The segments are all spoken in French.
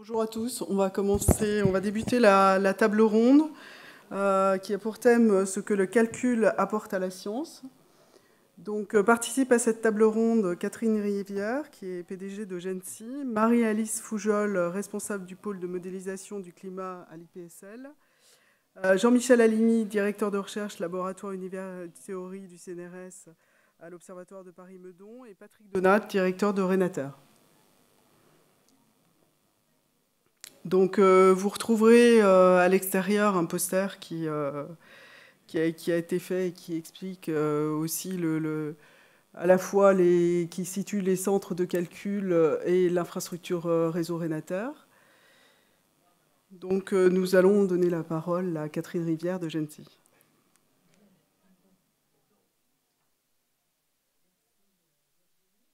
Bonjour à tous. On va commencer, on va débuter la, table ronde euh, qui a pour thème euh, ce que le calcul apporte à la science. Donc euh, participe à cette table ronde Catherine Rivière, qui est PDG de Gensi, Marie-Alice Foujol, responsable du pôle de modélisation du climat à l'IPSL, Jean-Michel Alimi, directeur de recherche laboratoire univers théorie du CNRS à l'Observatoire de Paris-Meudon, et Patrick Donat, directeur de Renater. Donc euh, vous retrouverez euh, à l'extérieur un poster euh, qui, a, été fait et qui explique aussi le, à la fois les, qui situe les centres de calcul et l'infrastructure réseau Rénateur. Donc nous allons donner la parole à Catherine Rivière de Gentil.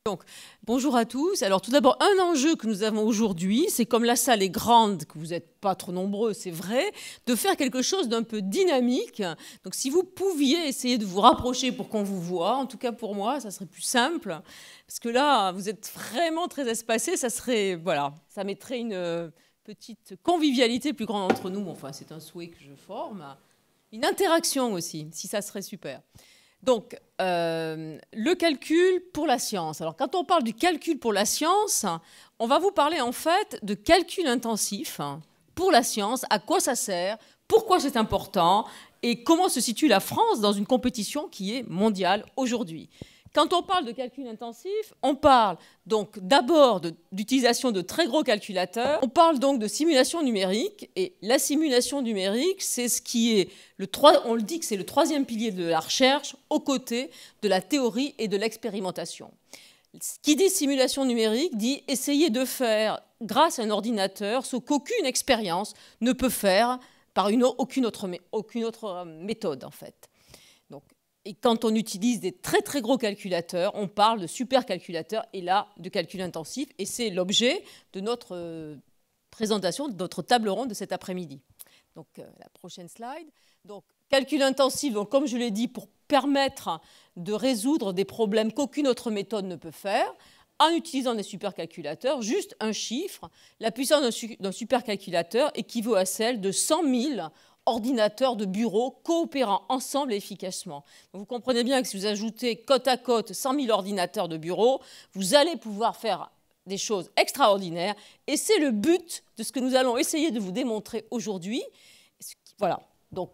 Donc, bonjour à tous. Alors, tout d'abord, un enjeu que nous avons aujourd'hui, c'est comme la salle est grande, que vous n'êtes pas trop nombreux, c'est vrai, de faire quelque chose d'un peu dynamique. Donc, si vous pouviez essayer de vous rapprocher pour qu'on vous voit, en tout cas pour moi, ça serait plus simple. Parce que là, vous êtes vraiment très espacés, ça serait, voilà, ça mettrait une euh, petite convivialité plus grande entre nous. Enfin, c'est un souhait que je forme. Une interaction aussi, si ça serait super. Donc, euh, le calcul pour la science. Alors, quand on parle du calcul pour la science, on va vous parler en fait de calcul intensif pour la science, à quoi ça sert, pourquoi c'est important et comment se situe la France dans une compétition qui est mondiale aujourd'hui. Quand on parle de calcul intensif, on parle donc d'abord d'utilisation de, très gros calculateurs, on parle donc de simulation numérique, et la simulation numérique, c'est ce qui est, le 3, on le dit que c'est le troisième pilier de la recherche, aux côtés de la théorie et de l'expérimentation. Ce Qui dit simulation numérique dit essayer de faire, grâce à un ordinateur, ce qu'aucune expérience ne peut faire par une, aucune, autre, aucune autre euh, méthode, en fait. Donc, et quand on utilise des très très gros calculateurs, on parle de supercalculateurs et là de calcul intensif. Et c'est l'objet de notre euh, présentation, de notre table ronde de cet après-midi. Donc euh, la prochaine slide. Donc calcul intensif, comme je l'ai dit, pour permettre de résoudre des problèmes qu'aucune autre méthode ne peut faire en utilisant des supercalculateurs, juste un chiffre, la puissance d'un supercalculateur équivaut à celle de 100 000 ordinateurs de bureau coopérant ensemble efficacement. Vous comprenez bien que si vous ajoutez côte à côte 100 000 ordinateurs de bureau, vous allez pouvoir faire des choses extraordinaires et c'est le but de ce que nous allons essayer de vous démontrer aujourd'hui. Voilà, donc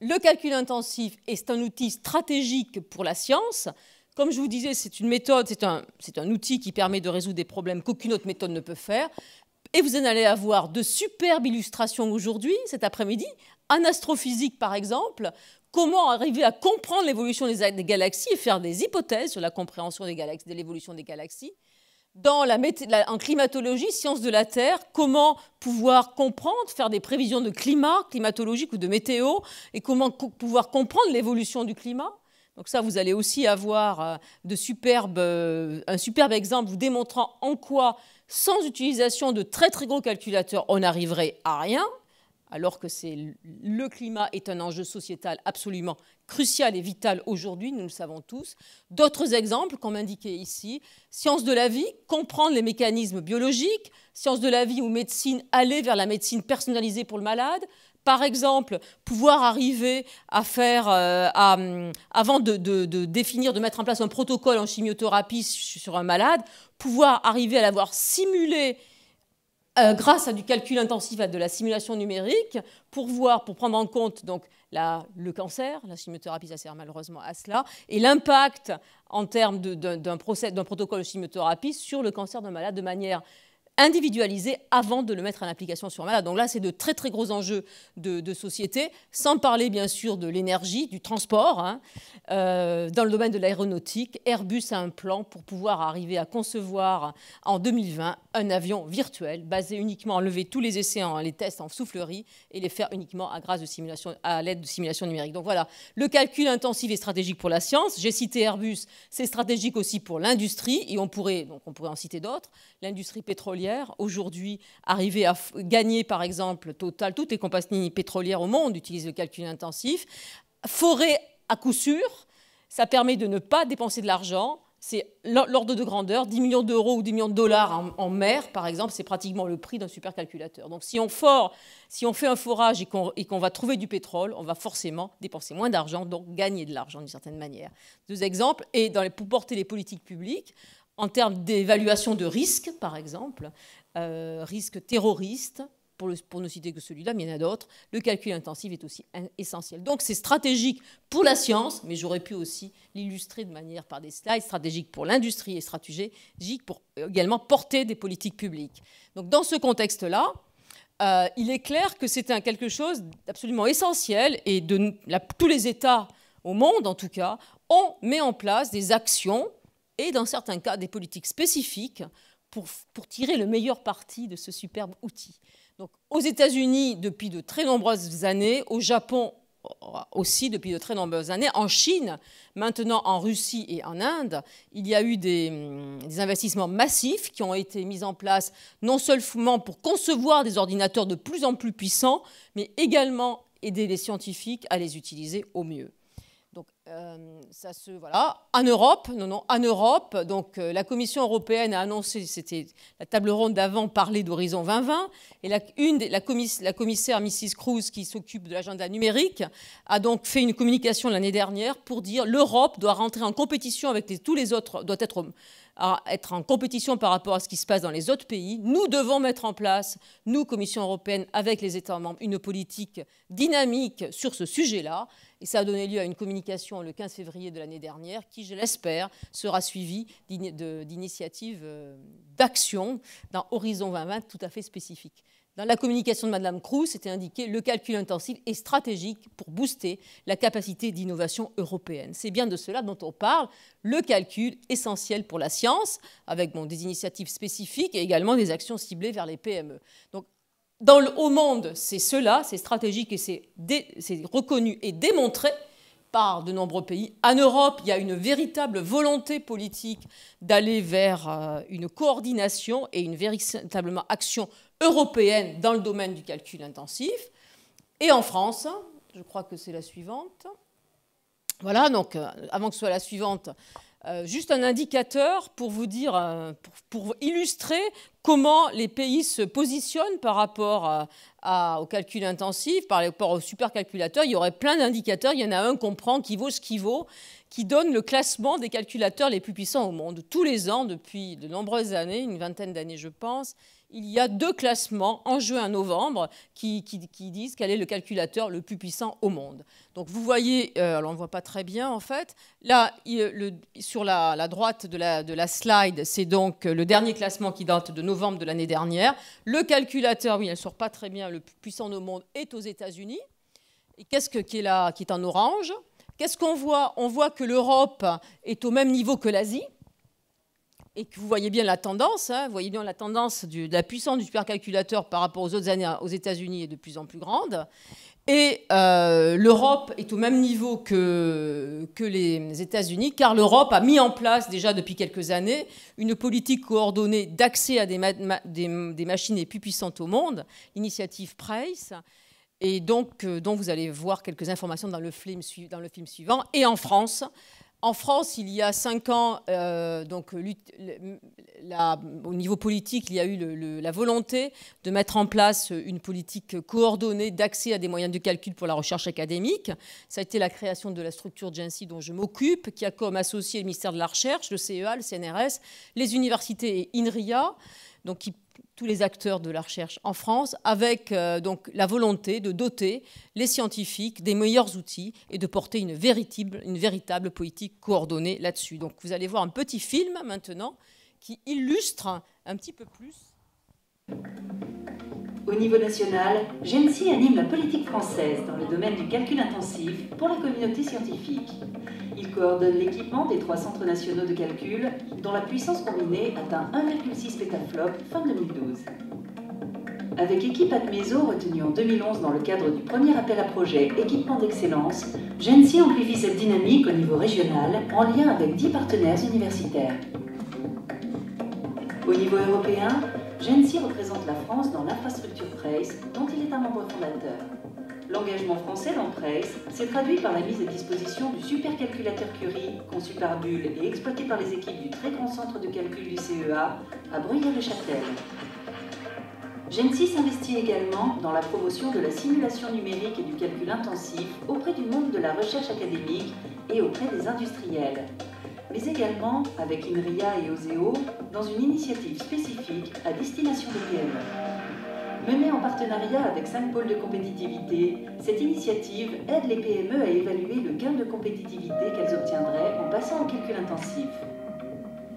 le calcul intensif est un outil stratégique pour la science. Comme je vous disais, c'est une méthode, c'est un, outil qui permet de résoudre des problèmes qu'aucune autre méthode ne peut faire. Et vous en allez avoir de superbes illustrations aujourd'hui, cet après-midi, en astrophysique par exemple, comment arriver à comprendre l'évolution des, galaxies et faire des hypothèses sur la compréhension des galaxies, de l'évolution des galaxies. Dans la, en climatologie, science de la Terre, comment pouvoir comprendre, faire des prévisions de climat climatologique ou de météo, et comment pouvoir comprendre l'évolution du climat. Donc ça, vous allez aussi avoir euh, de superbes, euh, un superbe exemple vous démontrant en quoi, sans utilisation de très très gros calculateurs, on n'arriverait à rien alors que le climat est un enjeu sociétal absolument crucial et vital aujourd'hui, nous le savons tous. D'autres exemples, comme indiqué ici, sciences de la vie, comprendre les mécanismes biologiques, sciences de la vie ou médecine, aller vers la médecine personnalisée pour le malade, par exemple, pouvoir arriver à faire, euh, hum, avant de, de, définir, de mettre en place un protocole en chimiothérapie sur un malade, pouvoir arriver à l'avoir simulé euh, grâce à du calcul intensif, à de la simulation numérique, pour voir, pour prendre en compte donc, le cancer, la chimiothérapie, ça sert malheureusement à cela, et l'impact en termes d'un protocole de chimiothérapie sur le cancer d'un malade de manière individualiser avant de le mettre en application sur un malade. Donc là, c'est de très très gros enjeux de, société, sans parler bien sûr de l'énergie, du transport. Hein. Euh, dans le domaine de l'aéronautique, Airbus a un plan pour pouvoir arriver à concevoir en 2020 un avion virtuel basé uniquement enlever tous les essais, les tests en soufflerie et les faire uniquement à grâce de simulation, à l'aide de simulations numériques. Donc voilà, le calcul intensif est stratégique pour la science. J'ai cité Airbus, c'est stratégique aussi pour l'industrie et on pourrait, donc on pourrait en citer d'autres, l'industrie pétrolière Aujourd'hui, arriver à gagner, par exemple, Total, toutes les compagnies pétrolières au monde utilisent le calcul intensif. Forer à coup sûr, ça permet de ne pas dépenser de l'argent. C'est l'ordre de grandeur, 10 millions d'euros ou 10 millions de dollars en, mer, par exemple, c'est pratiquement le prix d'un supercalculateur. Donc si on, si on fait un forage et qu'on va trouver du pétrole, on va forcément dépenser moins d'argent, donc gagner de l'argent d'une certaine manière. Deux exemples, et dans pour porter les politiques publiques, en termes d'évaluation de risques, par exemple, euh, risque terroriste, pour, ne citer que celui-là, mais il y en a d'autres, le calcul intensif est aussi essentiel. Donc c'est stratégique pour la science, mais j'aurais pu aussi l'illustrer de manière par des slides, stratégique pour l'industrie et stratégique pour euh, également porter des politiques publiques. Donc dans ce contexte-là, euh, il est clair que c'est quelque chose d'absolument essentiel et de la, tous les États au monde, en tout cas, ont mis en place des actions et dans certains cas des politiques spécifiques pour, tirer le meilleur parti de ce superbe outil. Donc, aux États-Unis depuis de très nombreuses années, au Japon euh, aussi depuis de très nombreuses années. En Chine, maintenant en Russie et en Inde, il y a eu des, hum, des, investissements massifs qui ont été mis en place, non seulement pour concevoir des ordinateurs de plus en plus puissants, mais également aider les scientifiques à les utiliser au mieux. Euh, ça se voilà en Europe non non en Europe donc euh, la Commission européenne a annoncé c'était la table ronde d'avant parler d'horizon 2020 et la une la, commissaire Mrs Cruz qui s'occupe de l'agenda numérique a donc fait une communication l'année dernière pour dire l'Europe doit rentrer en compétition avec tous les autres doit être être en compétition par rapport à ce qui se passe dans les autres pays. Nous devons mettre en place, nous, Commission européenne, avec les États membres, une politique dynamique sur ce sujet-là. Et ça a donné lieu à une communication le 15 février de l'année dernière qui, je l'espère, sera suivie d'initiatives euh, d'action dans Horizon 2020 tout à fait spécifiques. Dans la communication de Mme Cruz, c'était indiqué le calcul intensif et stratégique pour booster la capacité d'innovation européenne. C'est bien de cela dont on parle, le calcul essentiel pour la science, avec des initiatives spécifiques et également des actions ciblées vers les PME. Donc dans le haut monde, c'est cela, c'est stratégique et c'est reconnu et démontré par de nombreux pays. En Europe, il y a une véritable volonté politique d'aller vers euh, une coordination et une véritable action européenne dans le domaine du calcul intensif. Et en France, je crois que c'est la suivante. Voilà, donc euh, avant que ce soit la suivante, euh, juste un indicateur pour vous dire, euh, pour, illustrer comment les pays se positionnent par rapport euh, au calcul intensif, par rapport au supercalculateur. Il y aurait plein d'indicateurs. Il y en a un qu'on prend qui vaut ce qui vaut, qui donne le classement des calculateurs les plus puissants au monde. Tous les ans, depuis de nombreuses années, une vingtaine d'années, je pense, il y a deux classements en juin-novembre qui, disent quel est le calculateur le plus puissant au monde. Donc vous voyez, euh, on ne voit pas très bien en fait, là sur la, droite de la, slide, c'est donc euh, le dernier classement qui date de novembre de l'année dernière. Le calculateur, oui, elle ne sort pas très bien, le plus puissant au monde est aux États-Unis. qu'est-ce est qui est en orange Qu'est-ce qu'on voit On voit que l'Europe est au même niveau que l'Asie et que vous voyez bien la tendance, hein, voyez bien la tendance de la puissance du supercalculateur par rapport aux autres années aux États-Unis est de plus en plus grande. Et euh, l'Europe est au même niveau que, que les États-Unis, car l'Europe a mis en place déjà depuis quelques années une politique coordonnée d'accès à des, des, machines les plus puissantes au monde, l'initiative Price, et donc euh, dont vous allez voir quelques informations dans le film, dans le film suivant. Et en France, en France, il y a cinq ans, euh, donc, au niveau politique, il y a eu la volonté de mettre en place une politique coordonnée d'accès à des moyens de calcul pour la recherche académique. Ça a été la création de la structure Gensi dont je m'occupe, qui a comme associé le ministère de la Recherche, le CEA, le CNRS, les universités et INRIA donc tous les acteurs de la recherche en France, avec euh, donc la volonté de doter les scientifiques des meilleurs outils et de porter une véritable, une véritable politique coordonnée là-dessus. Donc vous allez voir un petit film maintenant qui illustre un petit peu plus. Au niveau national, GENSI anime la politique française dans le domaine du calcul intensif pour la communauté scientifique. Il coordonne l'équipement des trois centres nationaux de calcul, dont la puissance combinée atteint 1,6 pétaflop fin 2012. Avec Équipe Admezo retenue en 2011 dans le cadre du premier appel à projet Équipement d'excellence, GENSI amplifie cette dynamique au niveau régional en lien avec 10 partenaires universitaires. Au niveau européen, Gensi représente la France dans l'infrastructure PRACE, dont il est un membre fondateur. L'engagement français dans PRACE s'est traduit par la mise à disposition du supercalculateur Curie, conçu par Bull et exploité par les équipes du très grand centre de calcul du CEA à Bruyères-le-Châtel. Gensi s'investit également dans la promotion de la simulation numérique et du calcul intensif auprès du monde de la recherche académique et auprès des industriels mais également avec INRIA et OSEO dans une initiative spécifique à destination des PME. Menée en partenariat avec 5 pôles de compétitivité, cette initiative aide les PME à évaluer le gain de compétitivité qu'elles obtiendraient en passant au calcul intensif.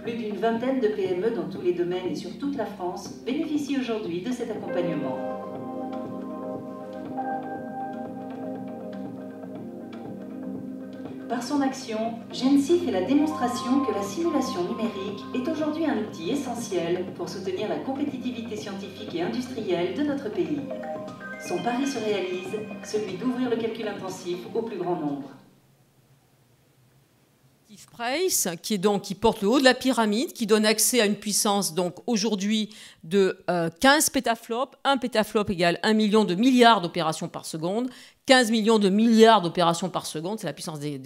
Plus d'une vingtaine de PME dans tous les domaines et sur toute la France bénéficient aujourd'hui de cet accompagnement. Par son action, Gensi fait la démonstration que la simulation numérique est aujourd'hui un outil essentiel pour soutenir la compétitivité scientifique et industrielle de notre pays. Son pari se réalise, celui d'ouvrir le calcul intensif au plus grand nombre. Price, qui, est donc, qui porte le haut de la pyramide, qui donne accès à une puissance donc aujourd'hui de 15 euh, pétaflops. 1 pétaflop égale 1 million de milliards d'opérations par seconde. 15 millions de milliards d'opérations par seconde, c'est la puissance des,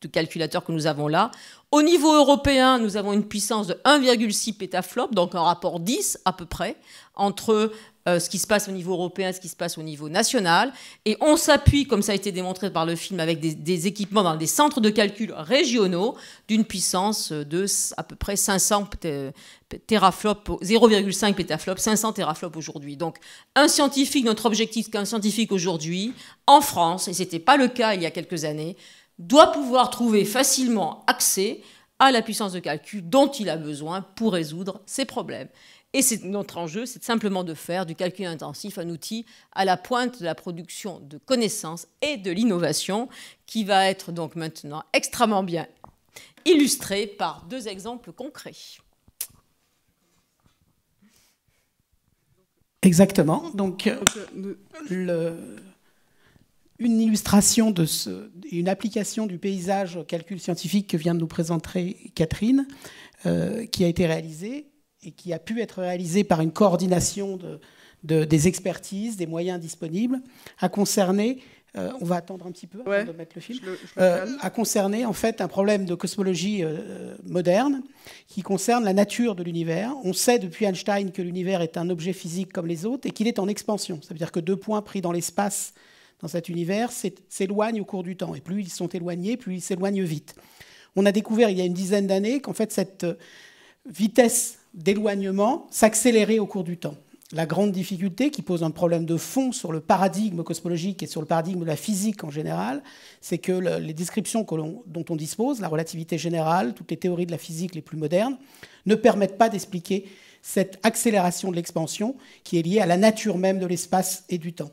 de calculateur que nous avons là. Au niveau européen, nous avons une puissance de 1,6 pétaflop, donc un rapport 10 à peu près, entre euh, ce qui se passe au niveau européen et ce qui se passe au niveau national. Et on s'appuie, comme ça a été démontré par le film, avec des, équipements dans des centres de calcul régionaux d'une puissance de à peu près 500 teraflop, 0,5 pétaflop, 500 teraflops aujourd'hui. Donc un scientifique, notre objectif qu'un scientifique aujourd'hui, en France, et ce n'était pas le cas il y a quelques années, doit pouvoir trouver facilement accès à la puissance de calcul dont il a besoin pour résoudre ses problèmes. Et notre enjeu, c'est simplement de faire du calcul intensif un outil à la pointe de la production de connaissances et de l'innovation, qui va être donc maintenant extrêmement bien illustré par deux exemples concrets. Exactement. Donc, euh, le, une illustration de ce, une application du paysage au calcul scientifique que vient de nous présenter Catherine, euh, qui a été réalisée et qui a pu être réalisée par une coordination de, de, des expertises, des moyens disponibles, a concerné euh, on va attendre un petit peu avant de mettre le film, euh, a concerné en fait un problème de cosmologie moderne qui concerne la nature de l'univers. On sait depuis Einstein que l'univers est un objet physique comme les autres et qu'il est en expansion. Ça veut dire que deux points pris dans l'espace dans cet univers s'éloignent au cours du temps. Et plus ils sont éloignés, plus ils s'éloignent vite. On a découvert il y a une dizaine d'années qu'en fait cette euh, vitesse d'éloignement s'accélérait au cours du temps. La grande difficulté qui pose un problème de fond sur le paradigme cosmologique et sur le paradigme de la physique en général, c'est que les descriptions dont on dispose, la relativité générale, toutes les théories de la physique les plus modernes, ne permettent pas d'expliquer cette accélération de l'expansion qui est liée à la nature même de l'espace et du temps.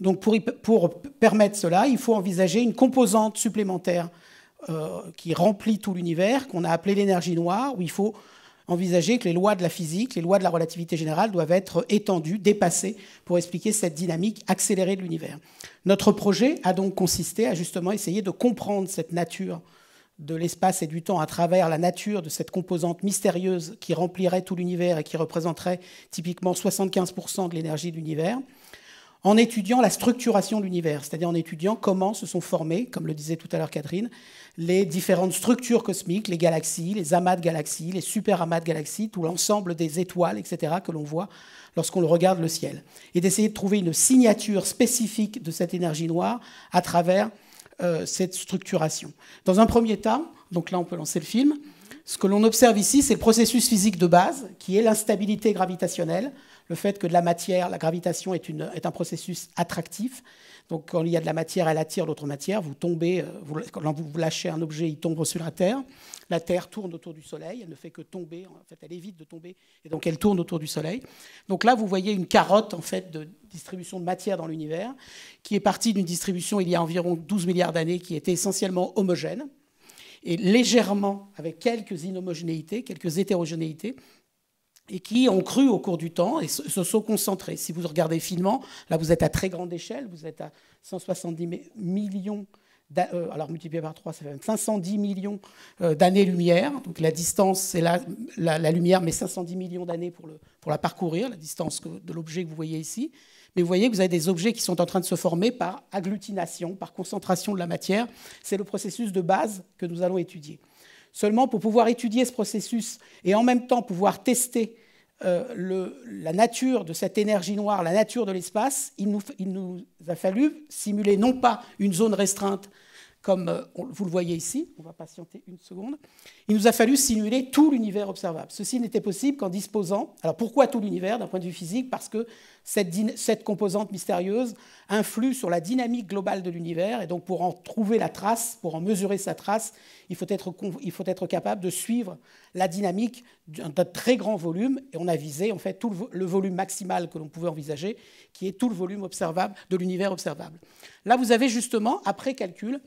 Donc pour, permettre cela, il faut envisager une composante supplémentaire euh, qui remplit tout l'univers, qu'on a appelé l'énergie noire, où il faut envisager que les lois de la physique, les lois de la relativité générale doivent être étendues, dépassées pour expliquer cette dynamique accélérée de l'univers. Notre projet a donc consisté à justement essayer de comprendre cette nature de l'espace et du temps à travers la nature de cette composante mystérieuse qui remplirait tout l'univers et qui représenterait typiquement 75% de l'énergie de l'univers en étudiant la structuration de l'univers, c'est-à-dire en étudiant comment se sont formées, comme le disait tout à l'heure Catherine, les différentes structures cosmiques, les galaxies, les amas de galaxies, les super amas de galaxies, tout l'ensemble des étoiles, etc., que l'on voit lorsqu'on regarde le ciel, et d'essayer de trouver une signature spécifique de cette énergie noire à travers euh, cette structuration. Dans un premier temps, donc là on peut lancer le film, ce que l'on observe ici, c'est le processus physique de base, qui est l'instabilité gravitationnelle le fait que de la matière, la gravitation est, un processus attractif. Donc quand il y a de la matière, elle attire d'autres matière. Vous tombez, euh, quand vous lâchez un objet, il tombe sur la Terre. La Terre tourne autour du Soleil, elle ne fait que tomber, en fait elle évite de tomber, et donc elle tourne autour du Soleil. Donc là, vous voyez une carotte en fait de distribution de matière dans l'univers, qui est partie d'une distribution il y a environ 12 milliards d'années qui était essentiellement homogène, et légèrement, avec quelques inhomogénéités, quelques hétérogénéités, et qui ont cru au cours du temps et se sont concentrés. Si vous regardez finement, là vous êtes à très grande échelle, vous êtes à 170 millions, euh, alors multiplié par 3, ça fait 510 millions euh, d'années-lumière. Donc la distance, c'est la, la, lumière, mais 510 millions d'années pour, la parcourir, la distance de l'objet que vous voyez ici. Mais vous voyez que vous avez des objets qui sont en train de se former par agglutination, par concentration de la matière. C'est le processus de base que nous allons étudier. Seulement, pour pouvoir étudier ce processus et en même temps pouvoir tester euh, la nature de cette énergie noire, la nature de l'espace, il nous, a fallu simuler non pas une zone restreinte, comme euh, vous le voyez ici, on va patienter une seconde, il nous a fallu simuler tout l'univers observable. Ceci n'était possible qu'en disposant, alors pourquoi tout l'univers d'un point de vue physique Parce que cette, composante mystérieuse influe sur la dynamique globale de l'univers. Et donc, pour en trouver la trace, pour en mesurer sa trace, il faut être, capable de suivre la dynamique d'un très grand volume. Et on a visé, en fait, tout le, le volume maximal que l'on pouvait envisager, qui est tout le volume observable de l'univers observable. Là, vous avez justement, après calcul,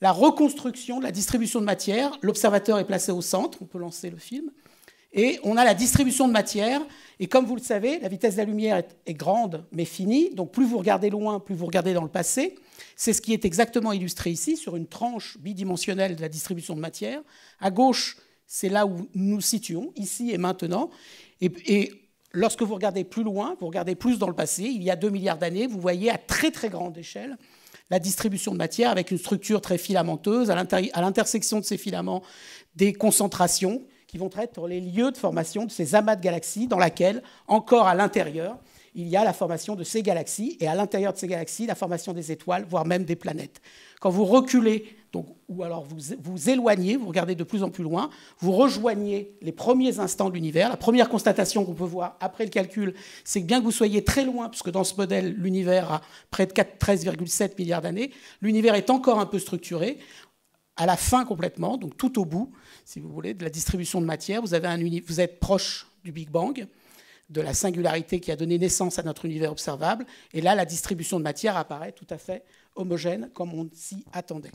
la reconstruction de la distribution de matière. L'observateur est placé au centre, on peut lancer le film. Et on a la distribution de matière. Et comme vous le savez, la vitesse de la lumière est, grande mais finie. Donc plus vous regardez loin, plus vous regardez dans le passé. C'est ce qui est exactement illustré ici sur une tranche bidimensionnelle de la distribution de matière. À gauche, c'est là où nous nous situons, ici et maintenant. Et, lorsque vous regardez plus loin, vous regardez plus dans le passé, il y a 2 milliards d'années, vous voyez à très très grande échelle la distribution de matière avec une structure très filamenteuse, à l'intersection de ces filaments, des concentrations qui vont être les lieux de formation de ces amas de galaxies, dans laquelle, encore à l'intérieur, il y a la formation de ces galaxies, et à l'intérieur de ces galaxies, la formation des étoiles, voire même des planètes. Quand vous reculez, donc, ou alors vous vous éloignez, vous regardez de plus en plus loin, vous rejoignez les premiers instants de l'univers. La première constatation qu'on peut voir après le calcul, c'est que bien que vous soyez très loin, puisque dans ce modèle, l'univers a près de 13,7 milliards d'années, l'univers est encore un peu structuré, à la fin complètement, donc tout au bout, si vous voulez, de la distribution de matière. Vous, avez un vous êtes proche du Big Bang, de la singularité qui a donné naissance à notre univers observable. Et là, la distribution de matière apparaît tout à fait homogène, comme on s'y attendait.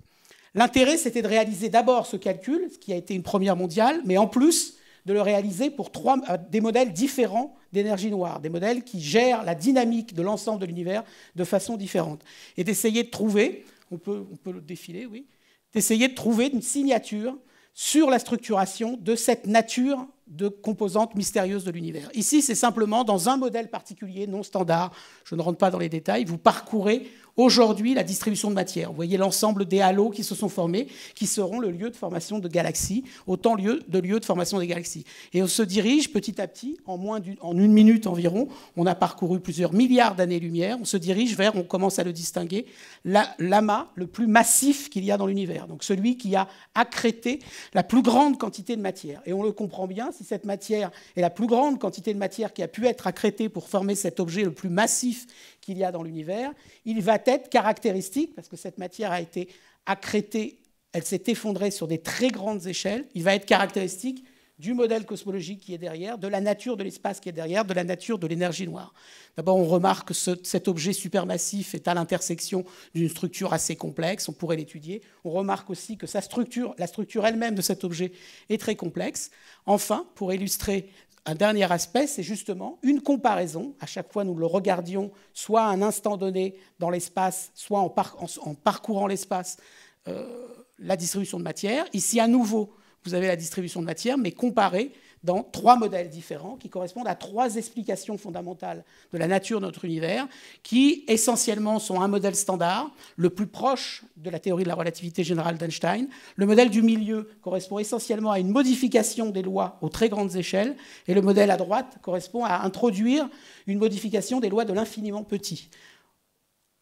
L'intérêt, c'était de réaliser d'abord ce calcul, ce qui a été une première mondiale, mais en plus de le réaliser pour trois, euh, des modèles différents d'énergie noire, des modèles qui gèrent la dynamique de l'ensemble de l'univers de façon différente, et d'essayer de trouver, on on peut le défiler, oui, d'essayer de trouver une signature sur la structuration de cette nature de composantes mystérieuses de l'univers. Ici, c'est simplement dans un modèle particulier, non standard, je ne rentre pas dans les détails, vous parcourez aujourd'hui la distribution de matière. Vous voyez l'ensemble des halos qui se sont formés, qui seront le lieu de formation de galaxies, autant lieu de lieux de formation des galaxies. Et on se dirige petit à petit, en, moins d'une, en une minute environ, on a parcouru plusieurs milliards d'années-lumière, on se dirige vers, on commence à le distinguer, l'amas le plus massif qu'il y a dans l'univers, donc celui qui a accrété la plus grande quantité de matière. Et on le comprend bien, si cette matière est la plus grande quantité de matière qui a pu être accrétée pour former cet objet le plus massif qu'il y a dans l'univers, il va être caractéristique, parce que cette matière a été accrétée, elle s'est effondrée sur des très grandes échelles, il va être caractéristique du modèle cosmologique qui est derrière, de la nature de l'espace qui est derrière, de la nature de l'énergie noire. D'abord, on remarque que cet objet supermassif est à l'intersection d'une structure assez complexe, on pourrait l'étudier. On remarque aussi que la structure elle-même de cet objet est très complexe. Enfin, pour illustrer un dernier aspect, c'est justement une comparaison. À chaque fois, nous le regardions soit à un instant donné dans l'espace, soit en, parcourant l'espace, euh, la distribution de matière. Ici, à nouveau, vous avez la distribution de matière, mais comparée dans trois modèles différents qui correspondent à trois explications fondamentales de la nature de notre univers, qui essentiellement sont un modèle standard, le plus proche de la théorie de la relativité générale d'Einstein. Le modèle du milieu correspond essentiellement à une modification des lois aux très grandes échelles, et le modèle à droite correspond à introduire une modification des lois de l'infiniment petit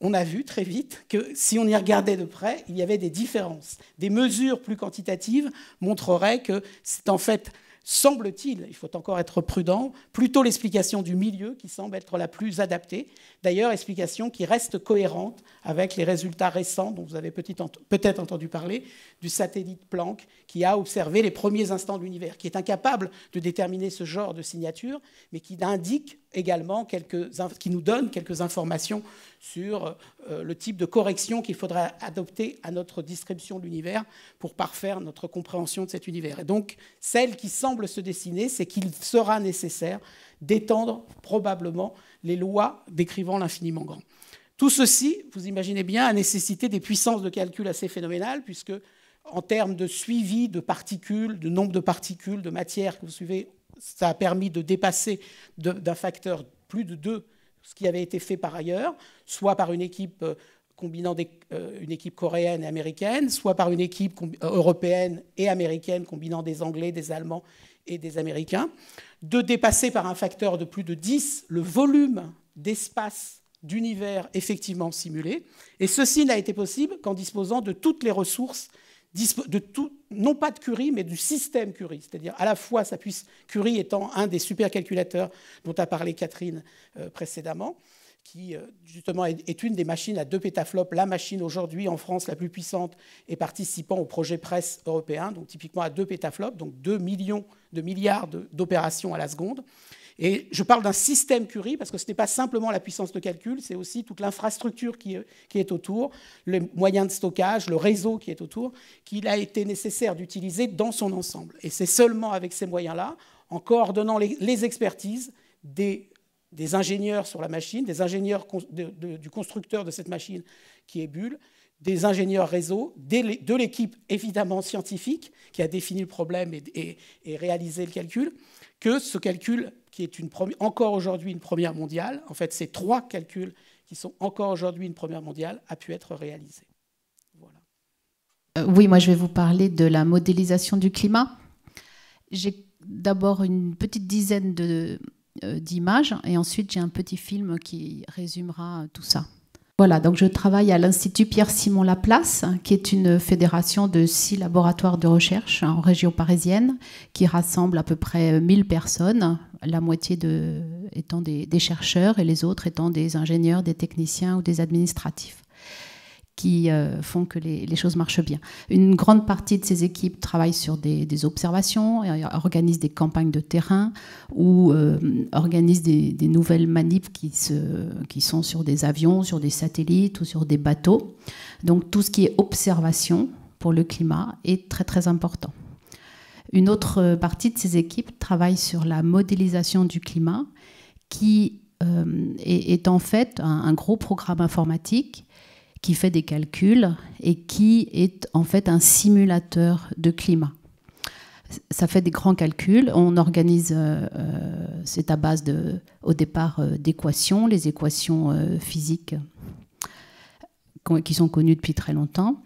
on a vu très vite que si on y regardait de près, il y avait des différences. Des mesures plus quantitatives montreraient que c'est en fait, semble-t-il, il faut encore être prudent, plutôt l'explication du milieu qui semble être la plus adaptée. D'ailleurs, explication qui reste cohérente avec les résultats récents dont vous avez peut-être entendu parler, du satellite Planck qui a observé les premiers instants de l'univers, qui est incapable de déterminer ce genre de signature, mais qui indique également quelques, qui nous donne quelques informations sur euh, le type de correction qu'il faudrait adopter à notre description de l'univers pour parfaire notre compréhension de cet univers. Et donc, celle qui semble se dessiner, c'est qu'il sera nécessaire d'étendre probablement les lois décrivant l'infiniment grand. Tout ceci, vous imaginez bien, a nécessité des puissances de calcul assez phénoménales, puisque en termes de suivi de particules, de nombre de particules, de matière que vous suivez ça a permis de dépasser d'un facteur plus de 2 ce qui avait été fait par ailleurs, soit par une équipe euh, combinant euh, une équipe coréenne et américaine, soit par une équipe euh, européenne et américaine combinant des Anglais, des Allemands et des Américains, de dépasser par un facteur de plus de 10 le volume d'espace d'univers effectivement simulé. Et ceci n'a été possible qu'en disposant de toutes les ressources de tout, non pas de Curie, mais du système Curie, c'est-à-dire à la fois Curie étant un des supercalculateurs dont a parlé Catherine euh, précédemment, qui euh, justement est, une des machines à deux pétaflops, la machine aujourd'hui en France la plus puissante et participant au projet presse européen, donc typiquement à deux pétaflops, donc 2 millions de milliards d'opérations à la seconde. Et je parle d'un système Curie parce que ce n'est pas simplement la puissance de calcul, c'est aussi toute l'infrastructure qui, est autour, les moyens de stockage, le réseau qui est autour, qu'il a été nécessaire d'utiliser dans son ensemble. Et c'est seulement avec ces moyens-là, en coordonnant les, expertises des ingénieurs sur la machine, des ingénieurs du constructeur de cette machine qui est Bulle, des ingénieurs réseau, de l'équipe évidemment scientifique qui a défini le problème et réalisé le calcul, que ce calcul qui est encore aujourd'hui une première mondiale, en fait, ces trois calculs qui sont encore aujourd'hui une première mondiale, a pu être réalisé. Euh, oui, moi je vais vous parler de la modélisation du climat. J'ai d'abord une petite dizaine euh, d'images et ensuite j'ai un petit film qui résumera tout ça. Voilà, donc je travaille à l'Institut Pierre-Simon Laplace, qui est une fédération de six laboratoires de recherche en région parisienne, qui rassemble à peu près 1000 personnes, la moitié étant des chercheurs et les autres étant des ingénieurs, des techniciens ou des administratifs qui euh, font que les, choses marchent bien. Une grande partie de ces équipes travaillent sur des, observations, et euh, organisent des campagnes de terrain ou euh, organisent des, nouvelles manips qui, qui sont sur des avions, sur des satellites ou sur des bateaux. Donc tout ce qui est observation pour le climat est très très important. Une autre partie de ces équipes travaille sur la modélisation du climat qui est, en fait un gros programme informatique qui fait des calculs et qui est en fait un simulateur de climat. Ça fait des grands calculs. On organise, euh, euh, c'est à base de, au départ euh, d'équations, les équations physiques qui sont connues depuis très longtemps.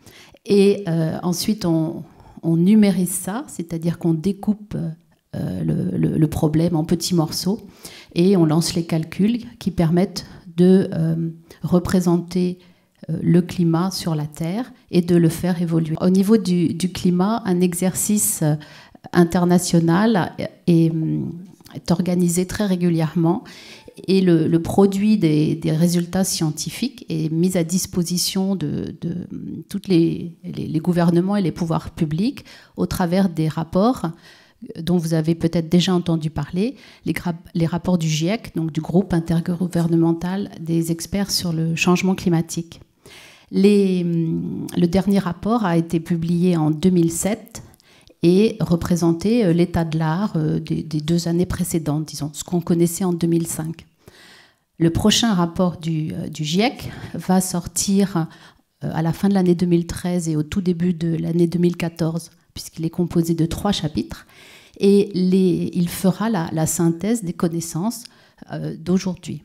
Et ensuite, on, numérise ça, c'est-à-dire qu'on découpe le, le, problème en petits morceaux et on lance les calculs qui permettent de représenter euh, le climat sur la Terre et de le faire évoluer. Au niveau du, climat, un exercice euh, international est, organisé très régulièrement et le, produit des, résultats scientifiques est mis à disposition de, tous les, gouvernements et les pouvoirs publics au travers des rapports euh, dont vous avez peut-être déjà entendu parler, les, rapports du GIEC, donc du groupe intergouvernemental des experts sur le changement climatique. Hum, le dernier rapport a été publié en 2007 et représentait euh, l'état de l'art euh, des, deux années précédentes, disons, ce qu'on connaissait en 2005. Le prochain rapport du, euh, GIEC va sortir à la fin de l'année 2013 et au tout début de l'année 2014, puisqu'il est composé de trois chapitres, et il fera la, synthèse des connaissances d'aujourd'hui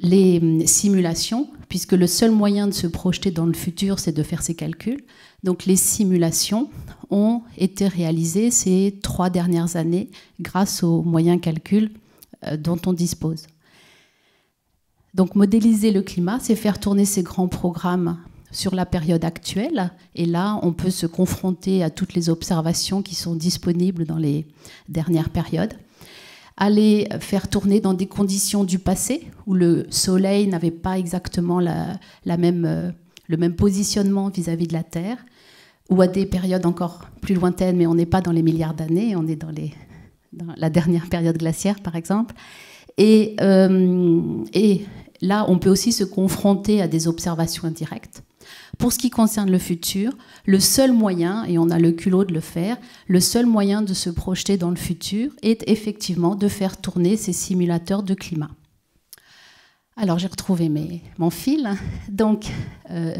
les hum, simulations, puisque le seul moyen de se projeter dans le futur, c'est de faire ces calculs. Donc les simulations ont été réalisées ces trois dernières années grâce aux moyens calculs euh, dont on dispose. Donc modéliser le climat, c'est faire tourner ces grands programmes sur la période actuelle. Et là, on peut se confronter à toutes les observations qui sont disponibles dans les dernières périodes aller faire tourner dans des conditions du passé, où le Soleil n'avait pas exactement la, même, euh, le même positionnement vis-à-vis de la Terre, ou à des périodes encore plus lointaines, mais on n'est pas dans les milliards d'années, on est dans, les, la dernière période glaciaire, par exemple. Et, euh, et là, on peut aussi se confronter à des observations indirectes pour ce qui concerne le futur, le seul moyen, et on a le culot de le faire, le seul moyen de se projeter dans le futur est effectivement de faire tourner ces simulateurs de climat. Alors j'ai retrouvé mon fil. Donc euh,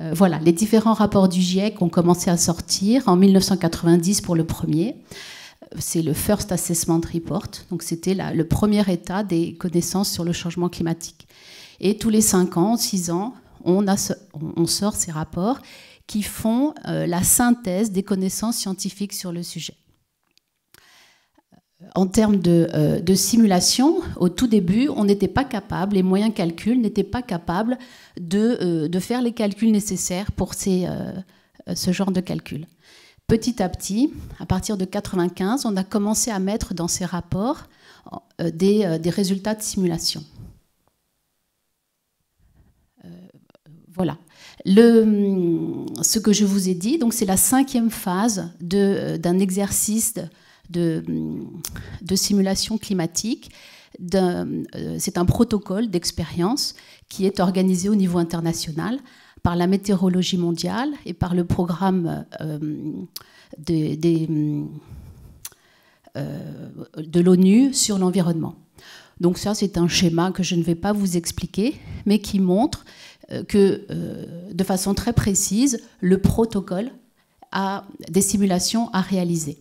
euh, voilà, les différents rapports du GIEC ont commencé à sortir en 1990 pour le premier. C'est le First Assessment Report, donc c'était le premier état des connaissances sur le changement climatique. Et tous les 5 ans, 6 ans, on, sort ces rapports qui font euh, la synthèse des connaissances scientifiques sur le sujet. Euh, en termes euh, de, simulation, au tout début, on n'était pas capable, les moyens calculs n'étaient pas capables de, faire les calculs nécessaires pour ce genre de calcul. Petit à petit, à partir de 1995, on a commencé à mettre dans ces rapports des résultats de simulation. Voilà. Mm, ce que je vous ai dit, donc c'est la cinquième phase euh, d'un exercice de, mm, simulation climatique. Euh, c'est un protocole d'expérience qui est organisé au niveau international par la météorologie mondiale et par le programme euh, mm, de l'ONU sur l'environnement. Donc ça, c'est un schéma que je ne vais pas vous expliquer, mais qui montre euh, que, euh, de façon très précise, le protocole a des simulations à réaliser.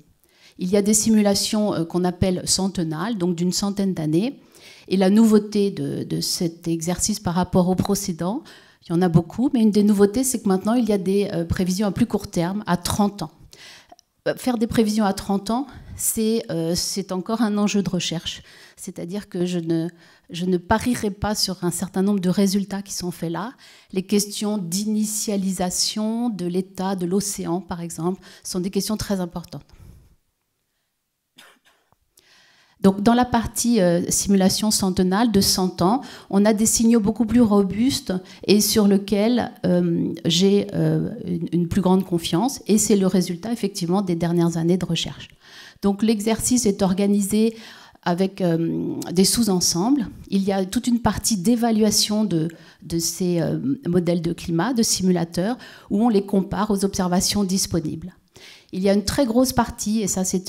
Il y a des simulations euh, qu'on appelle centenales, donc d'une centaine d'années. Et la nouveauté de, cet exercice par rapport au précédents, il y en a beaucoup, mais une des nouveautés, c'est que maintenant, il y a des prévisions à plus court terme, à 30 ans. Euh, faire des prévisions à 30 ans, euh, c'est encore un enjeu de recherche. C'est-à-dire que je ne, je ne parierai pas sur un certain nombre de résultats qui sont faits là. Les questions d'initialisation de l'état de l'océan, par exemple, sont des questions très importantes. Donc dans la partie euh, simulation centenale de 100 ans, on a des signaux beaucoup plus robustes et sur lesquels euh, j'ai euh, une, plus grande confiance et c'est le résultat effectivement des dernières années de recherche. Donc l'exercice est organisé avec des sous-ensembles. Il y a toute une partie d'évaluation de, ces modèles de climat, de simulateurs, où on les compare aux observations disponibles il y a une très grosse partie, et ça c'est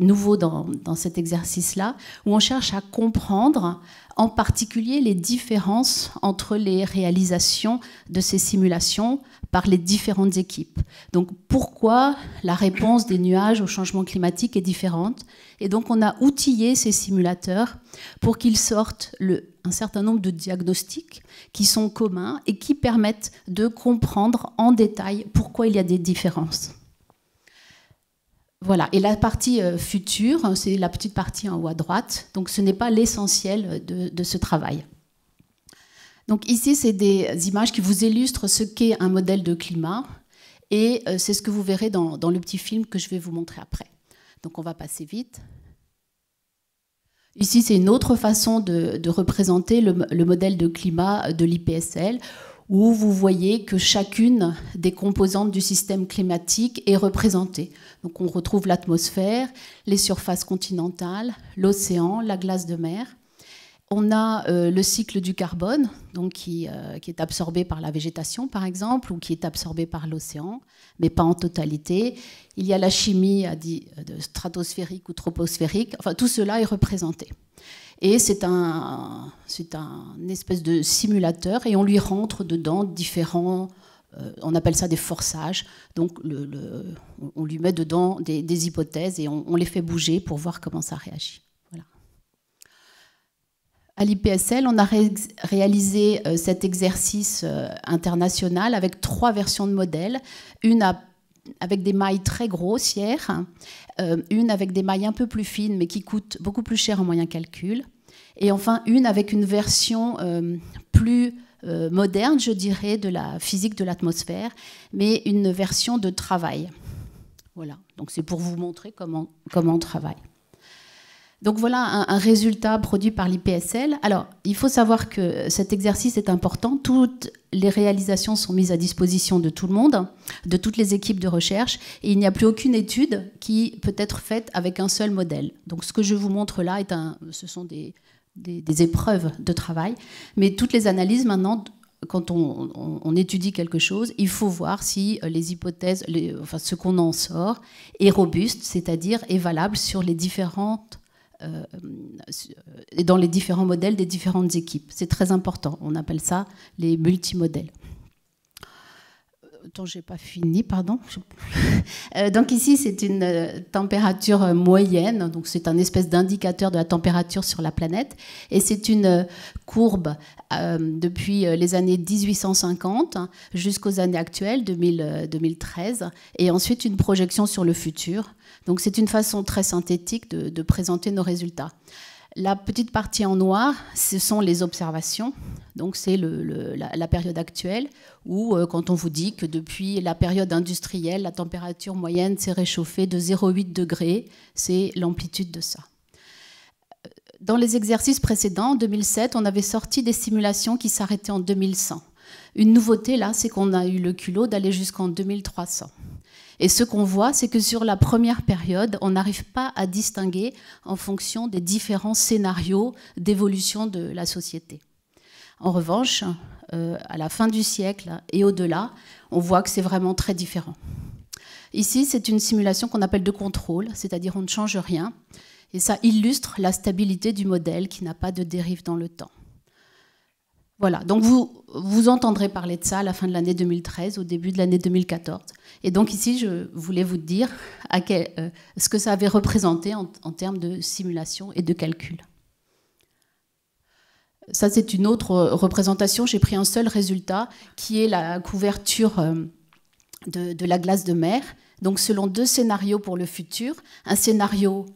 nouveau dans, cet exercice-là, où on cherche à comprendre en particulier les différences entre les réalisations de ces simulations par les différentes équipes. Donc pourquoi la réponse des nuages au changement climatique est différente Et donc on a outillé ces simulateurs pour qu'ils sortent le, un certain nombre de diagnostics qui sont communs et qui permettent de comprendre en détail pourquoi il y a des différences. Voilà, et la partie euh, future, hein, c'est la petite partie en haut à droite, donc ce n'est pas l'essentiel euh, de, ce travail. Donc ici, c'est des images qui vous illustrent ce qu'est un modèle de climat, et euh, c'est ce que vous verrez dans, le petit film que je vais vous montrer après. Donc on va passer vite. Ici, c'est une autre façon de, représenter le, modèle de climat de l'IPSL, où vous voyez que chacune des composantes du système climatique est représentée. Donc on retrouve l'atmosphère, les surfaces continentales, l'océan, la glace de mer. On a euh, le cycle du carbone, donc qui, euh, qui, est absorbé par la végétation, par exemple, ou qui est absorbé par l'océan, mais pas en totalité. Il y a la chimie euh, stratosphérique ou troposphérique. Enfin, tout cela est représenté. Et c'est un, c'est un espèce de simulateur et on lui rentre dedans différents, euh, on appelle ça des forçages. Donc le, on lui met dedans des, hypothèses et on, les fait bouger pour voir comment ça réagit. Voilà. À l'IPSL, on a réalisé euh, cet exercice euh, international avec trois versions de modèles. Une avec des mailles très grossières, euh, une avec des mailles un peu plus fines, mais qui coûte beaucoup plus cher en moyen calcul, et enfin une avec une version euh, plus euh, moderne, je dirais, de la physique de l'atmosphère, mais une version de travail. Voilà, donc c'est pour vous montrer comment, comment on travaille. Donc voilà un, résultat produit par l'IPSL. Alors, il faut savoir que cet exercice est important. Toutes les réalisations sont mises à disposition de tout le monde, de toutes les équipes de recherche, et il n'y a plus aucune étude qui peut être faite avec un seul modèle. Donc ce que je vous montre là, est un, ce sont des, épreuves de travail, mais toutes les analyses maintenant quand on, étudie quelque chose, il faut voir si euh, les hypothèses, enfin, ce qu'on en sort est robuste, c'est-à-dire est valable sur les différentes euh, euh, euh, dans les différents modèles des différentes équipes. C'est très important. On appelle ça les multimodèles j'ai pas fini, pardon. Euh, donc ici, c'est une euh, température euh, moyenne, donc c'est un espèce d'indicateur de la température sur la planète, et c'est une courbe depuis les années 1850 jusqu'aux années actuelles, 2000, 2013, et ensuite une projection sur le futur. Donc c'est une façon très synthétique de présenter nos résultats. La petite partie en noir, ce sont les observations. Donc c'est la, période actuelle où euh, quand on vous dit que depuis la période industrielle, la température moyenne s'est réchauffée de 0,8 degrés, c'est l'amplitude de ça. Euh, dans les exercices précédents, en 2007, on avait sorti des simulations qui s'arrêtaient en 2100. Une nouveauté là, c'est qu'on a eu le culot d'aller jusqu'en 2300. Et ce qu'on voit, c'est que sur la première période, on n'arrive pas à distinguer en fonction des différents scénarios d'évolution de la société. En revanche, euh, à la fin du siècle et au-delà, on voit que c'est vraiment très différent. Ici, c'est une simulation qu'on appelle de contrôle, c'est-à-dire on ne change rien. Et ça illustre la stabilité du modèle qui n'a pas de dérive dans le temps. Voilà, donc vous, vous entendrez parler de ça à la fin de l'année 2013, au début de l'année 2014. Et donc ici, je voulais vous dire euh, ce que ça avait représenté en, termes de simulation et de calcul. Ça, c'est une autre représentation. J'ai pris un seul résultat, qui est la couverture euh, de, la glace de mer. Donc selon deux scénarios pour le futur, un scénario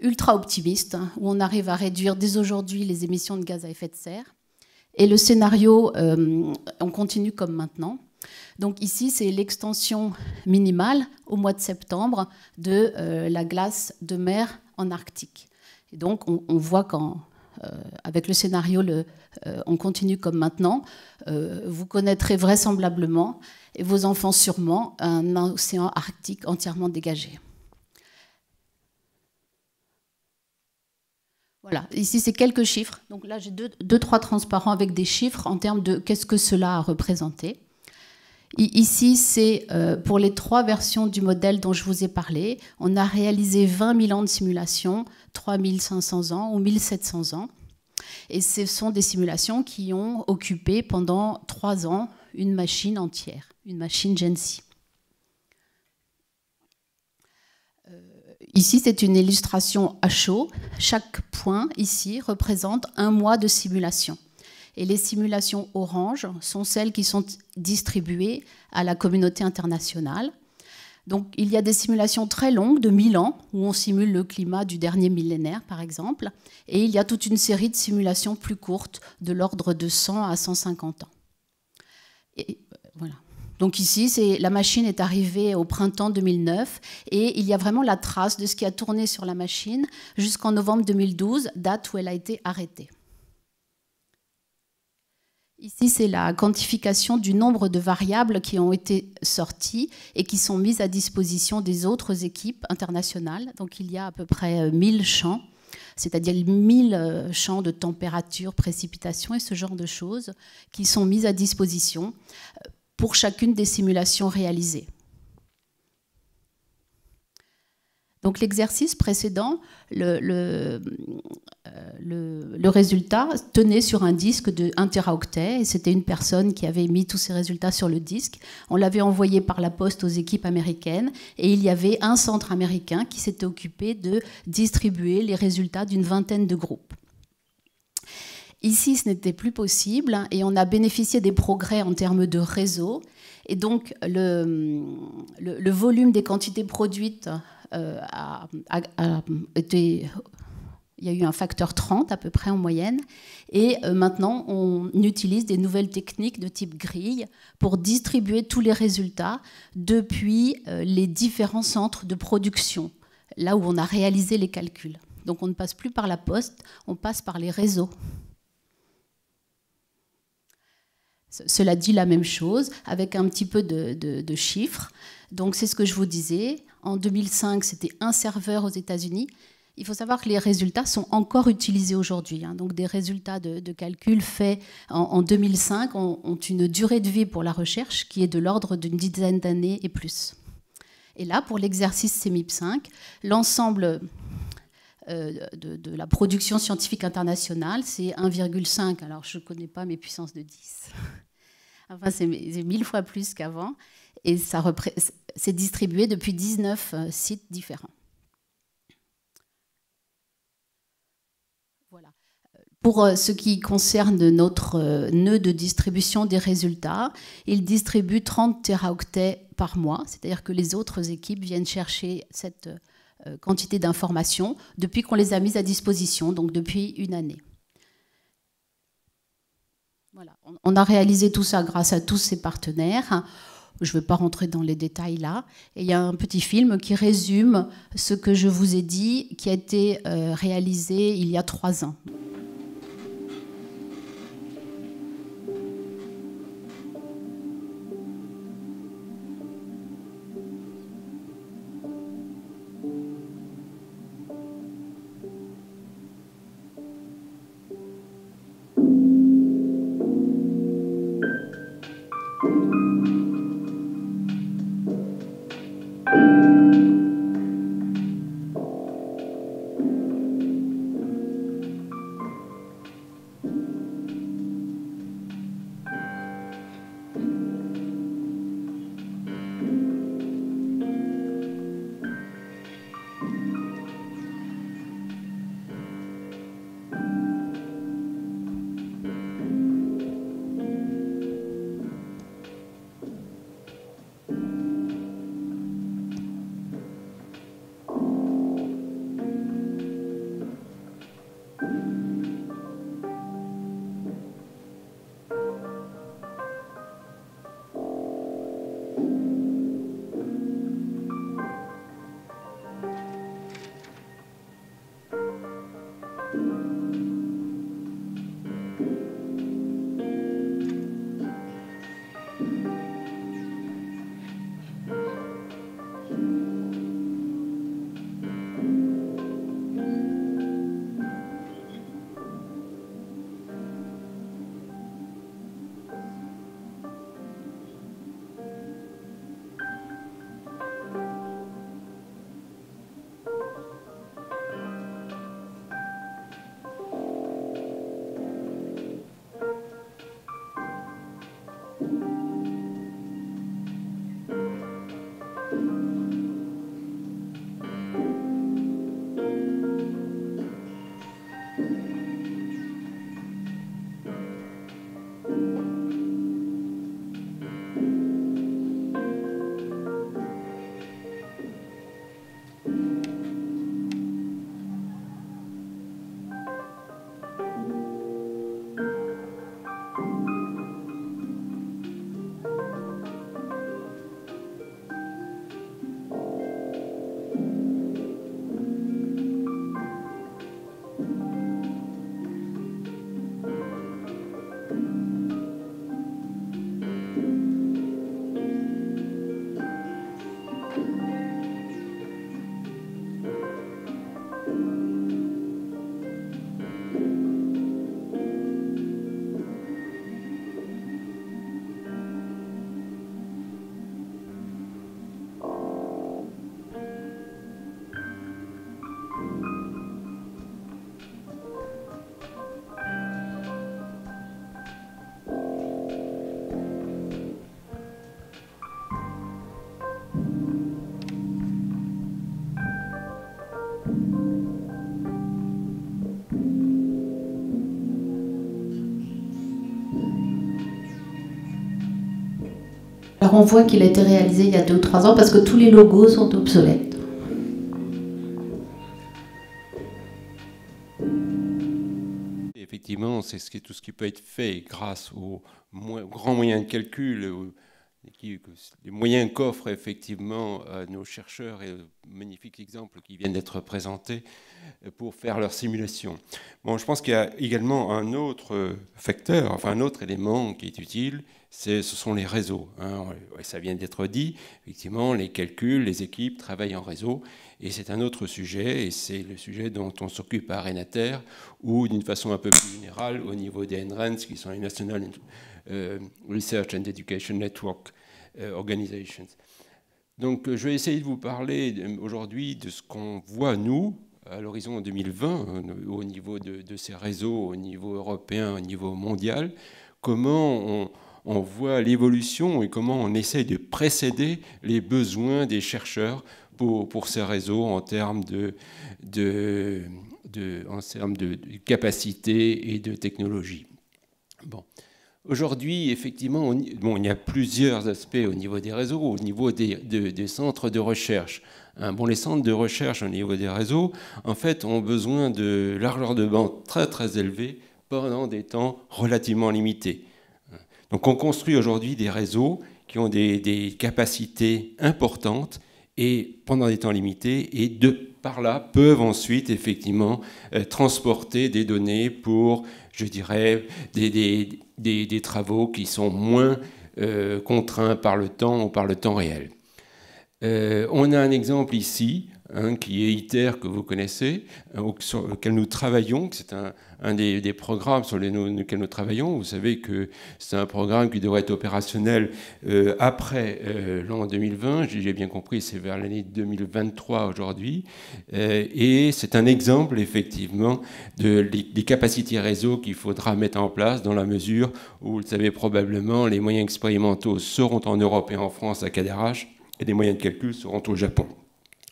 ultra optimiste, hein, où on arrive à réduire dès aujourd'hui les émissions de gaz à effet de serre, et le scénario, euh, on continue comme maintenant. Donc ici, c'est l'extension minimale au mois de septembre de euh, la glace de mer en Arctique. Et donc on, voit qu'avec euh, avec le scénario euh, on continue comme maintenant, vous connaîtrez vraisemblablement, et vos enfants sûrement, un océan arctique entièrement dégagé. Voilà, ici c'est quelques chiffres. Donc là j'ai deux, deux, trois transparents avec des chiffres en termes de qu'est-ce que cela a représenté. Ici, c'est euh, pour les trois versions du modèle dont je vous ai parlé. On a réalisé 20 000 ans de simulation, 3500 ans ou 1700 ans. Et ce sont des simulations qui ont occupé pendant trois ans une machine entière, une machine Gensi. Euh, ici, c'est une illustration à chaud. Chaque point ici représente un mois de simulation et les simulations orange sont celles qui sont distribuées à la communauté internationale. Donc il y a des simulations très longues de 1000 ans où on simule le climat du dernier millénaire par exemple et il y a toute une série de simulations plus courtes de l'ordre de 100 à 150 ans. Euh, voilà. Donc ici, la machine est arrivée au printemps 2009 et il y a vraiment la trace de ce qui a tourné sur la machine jusqu'en novembre 2012, date où elle a été arrêtée. Ici, c'est la quantification du nombre de variables qui ont été sorties et qui sont mises à disposition des autres équipes internationales. Donc il y a à peu près 1000 euh, champs, c'est-à-dire 1000 euh, champs de température, précipitation et ce genre de choses qui sont mises à disposition euh, pour chacune des simulations réalisées. Donc l'exercice précédent, euh, le, le, résultat tenait sur un disque de 1 teraoctet et c'était une personne qui avait mis tous ses résultats sur le disque. On l'avait envoyé par la poste aux équipes américaines et il y avait un centre américain qui s'était occupé de distribuer les résultats d'une vingtaine de groupes. Ici, ce n'était plus possible hein, et on a bénéficié des progrès en termes de réseau. Et donc, le, le, le volume des quantités produites euh, il y a eu un facteur 30 à peu près en moyenne. Et euh, maintenant, on utilise des nouvelles techniques de type grille pour distribuer tous les résultats depuis euh, les différents centres de production, là où on a réalisé les calculs. Donc on ne passe plus par la poste, on passe par les réseaux. Cela dit la même chose, avec un petit peu de, de chiffres. Donc c'est ce que je vous disais, en 2005, c'était un serveur aux États-Unis. Il faut savoir que les résultats sont encore utilisés aujourd'hui. Hein. Donc des résultats de, de calcul faits en, 2005 ont, une durée de vie pour la recherche qui est de l'ordre d'une dizaine d'années et plus. Et là, pour l'exercice CEMIP 5, l'ensemble euh, de, de, la production scientifique internationale, c'est 1,5. Alors je ne connais pas mes puissances de 10. Enfin, c'est mille fois plus qu'avant et ça c'est distribué depuis 19 euh, sites différents. Voilà. Pour euh, ce qui concerne notre euh, nœud de distribution des résultats, il distribue 30 teraoctets par mois, c'est-à-dire que les autres équipes viennent chercher cette quantité d'informations depuis qu'on les a mises à disposition, donc depuis une année. Voilà. On a réalisé tout ça grâce à tous ces partenaires. Je ne vais pas rentrer dans les détails là. Et il y a un petit film qui résume ce que je vous ai dit, qui a été euh, réalisé il y a trois ans. on voit qu'il a été réalisé il y a deux ou trois ans parce que tous les logos sont obsolètes. Effectivement, c'est ce tout ce qui peut être fait grâce aux grands moyens de calcul, euh, les moyens qu'offrent effectivement euh, nos chercheurs et euh, magnifiques exemples qui viennent d'être présentés pour faire leurs simulations. je pense qu'il y a également un autre facteur, enfin un autre élément qui est utile, ce sont les réseaux. Hein. Ça vient d'être dit, effectivement, les calculs, les équipes travaillent en réseau, et c'est un autre sujet, et c'est le sujet dont on s'occupe à Renater, ou d'une façon un peu plus générale, au niveau des NRENS, qui sont les National euh, Research and Education Network euh, Organizations. Donc je vais essayer de vous parler aujourd'hui de ce qu'on voit, nous, à l'horizon 2020, hein, au niveau de, de, ces réseaux, au niveau européen, au niveau mondial, comment on, on voit l'évolution et comment on essaie de précéder les besoins des chercheurs pour, ces réseaux en termes de, en de, capacité et de technologie. Aujourd'hui, effectivement, il y a plusieurs aspects au niveau des réseaux, au niveau des, centres de recherche. Hein, bon, les centres de recherche au niveau des réseaux, en fait, ont besoin de largeur de bande très très élevée pendant des temps relativement limités. Donc on construit aujourd'hui des réseaux qui ont des, capacités importantes et pendant des temps limités et de par là peuvent ensuite effectivement euh, transporter des données pour, je dirais, des, travaux qui sont moins euh, contraints par le temps ou par le temps réel. Euh, on a un exemple ici Hein, qui est ITER, que vous connaissez, euh, sur lequel nous travaillons, c'est un, des, programmes sur lesquels nous travaillons. Vous savez que c'est un programme qui devrait être opérationnel euh, après euh, l'an 2020. J'ai bien compris, c'est vers l'année 2023 aujourd'hui. et c'est un exemple, effectivement, de, des, capacités réseau qu'il faudra mettre en place dans la mesure où, vous le savez probablement, les moyens expérimentaux seront en Europe et en France à Cadarache et les moyens de calcul seront au Japon.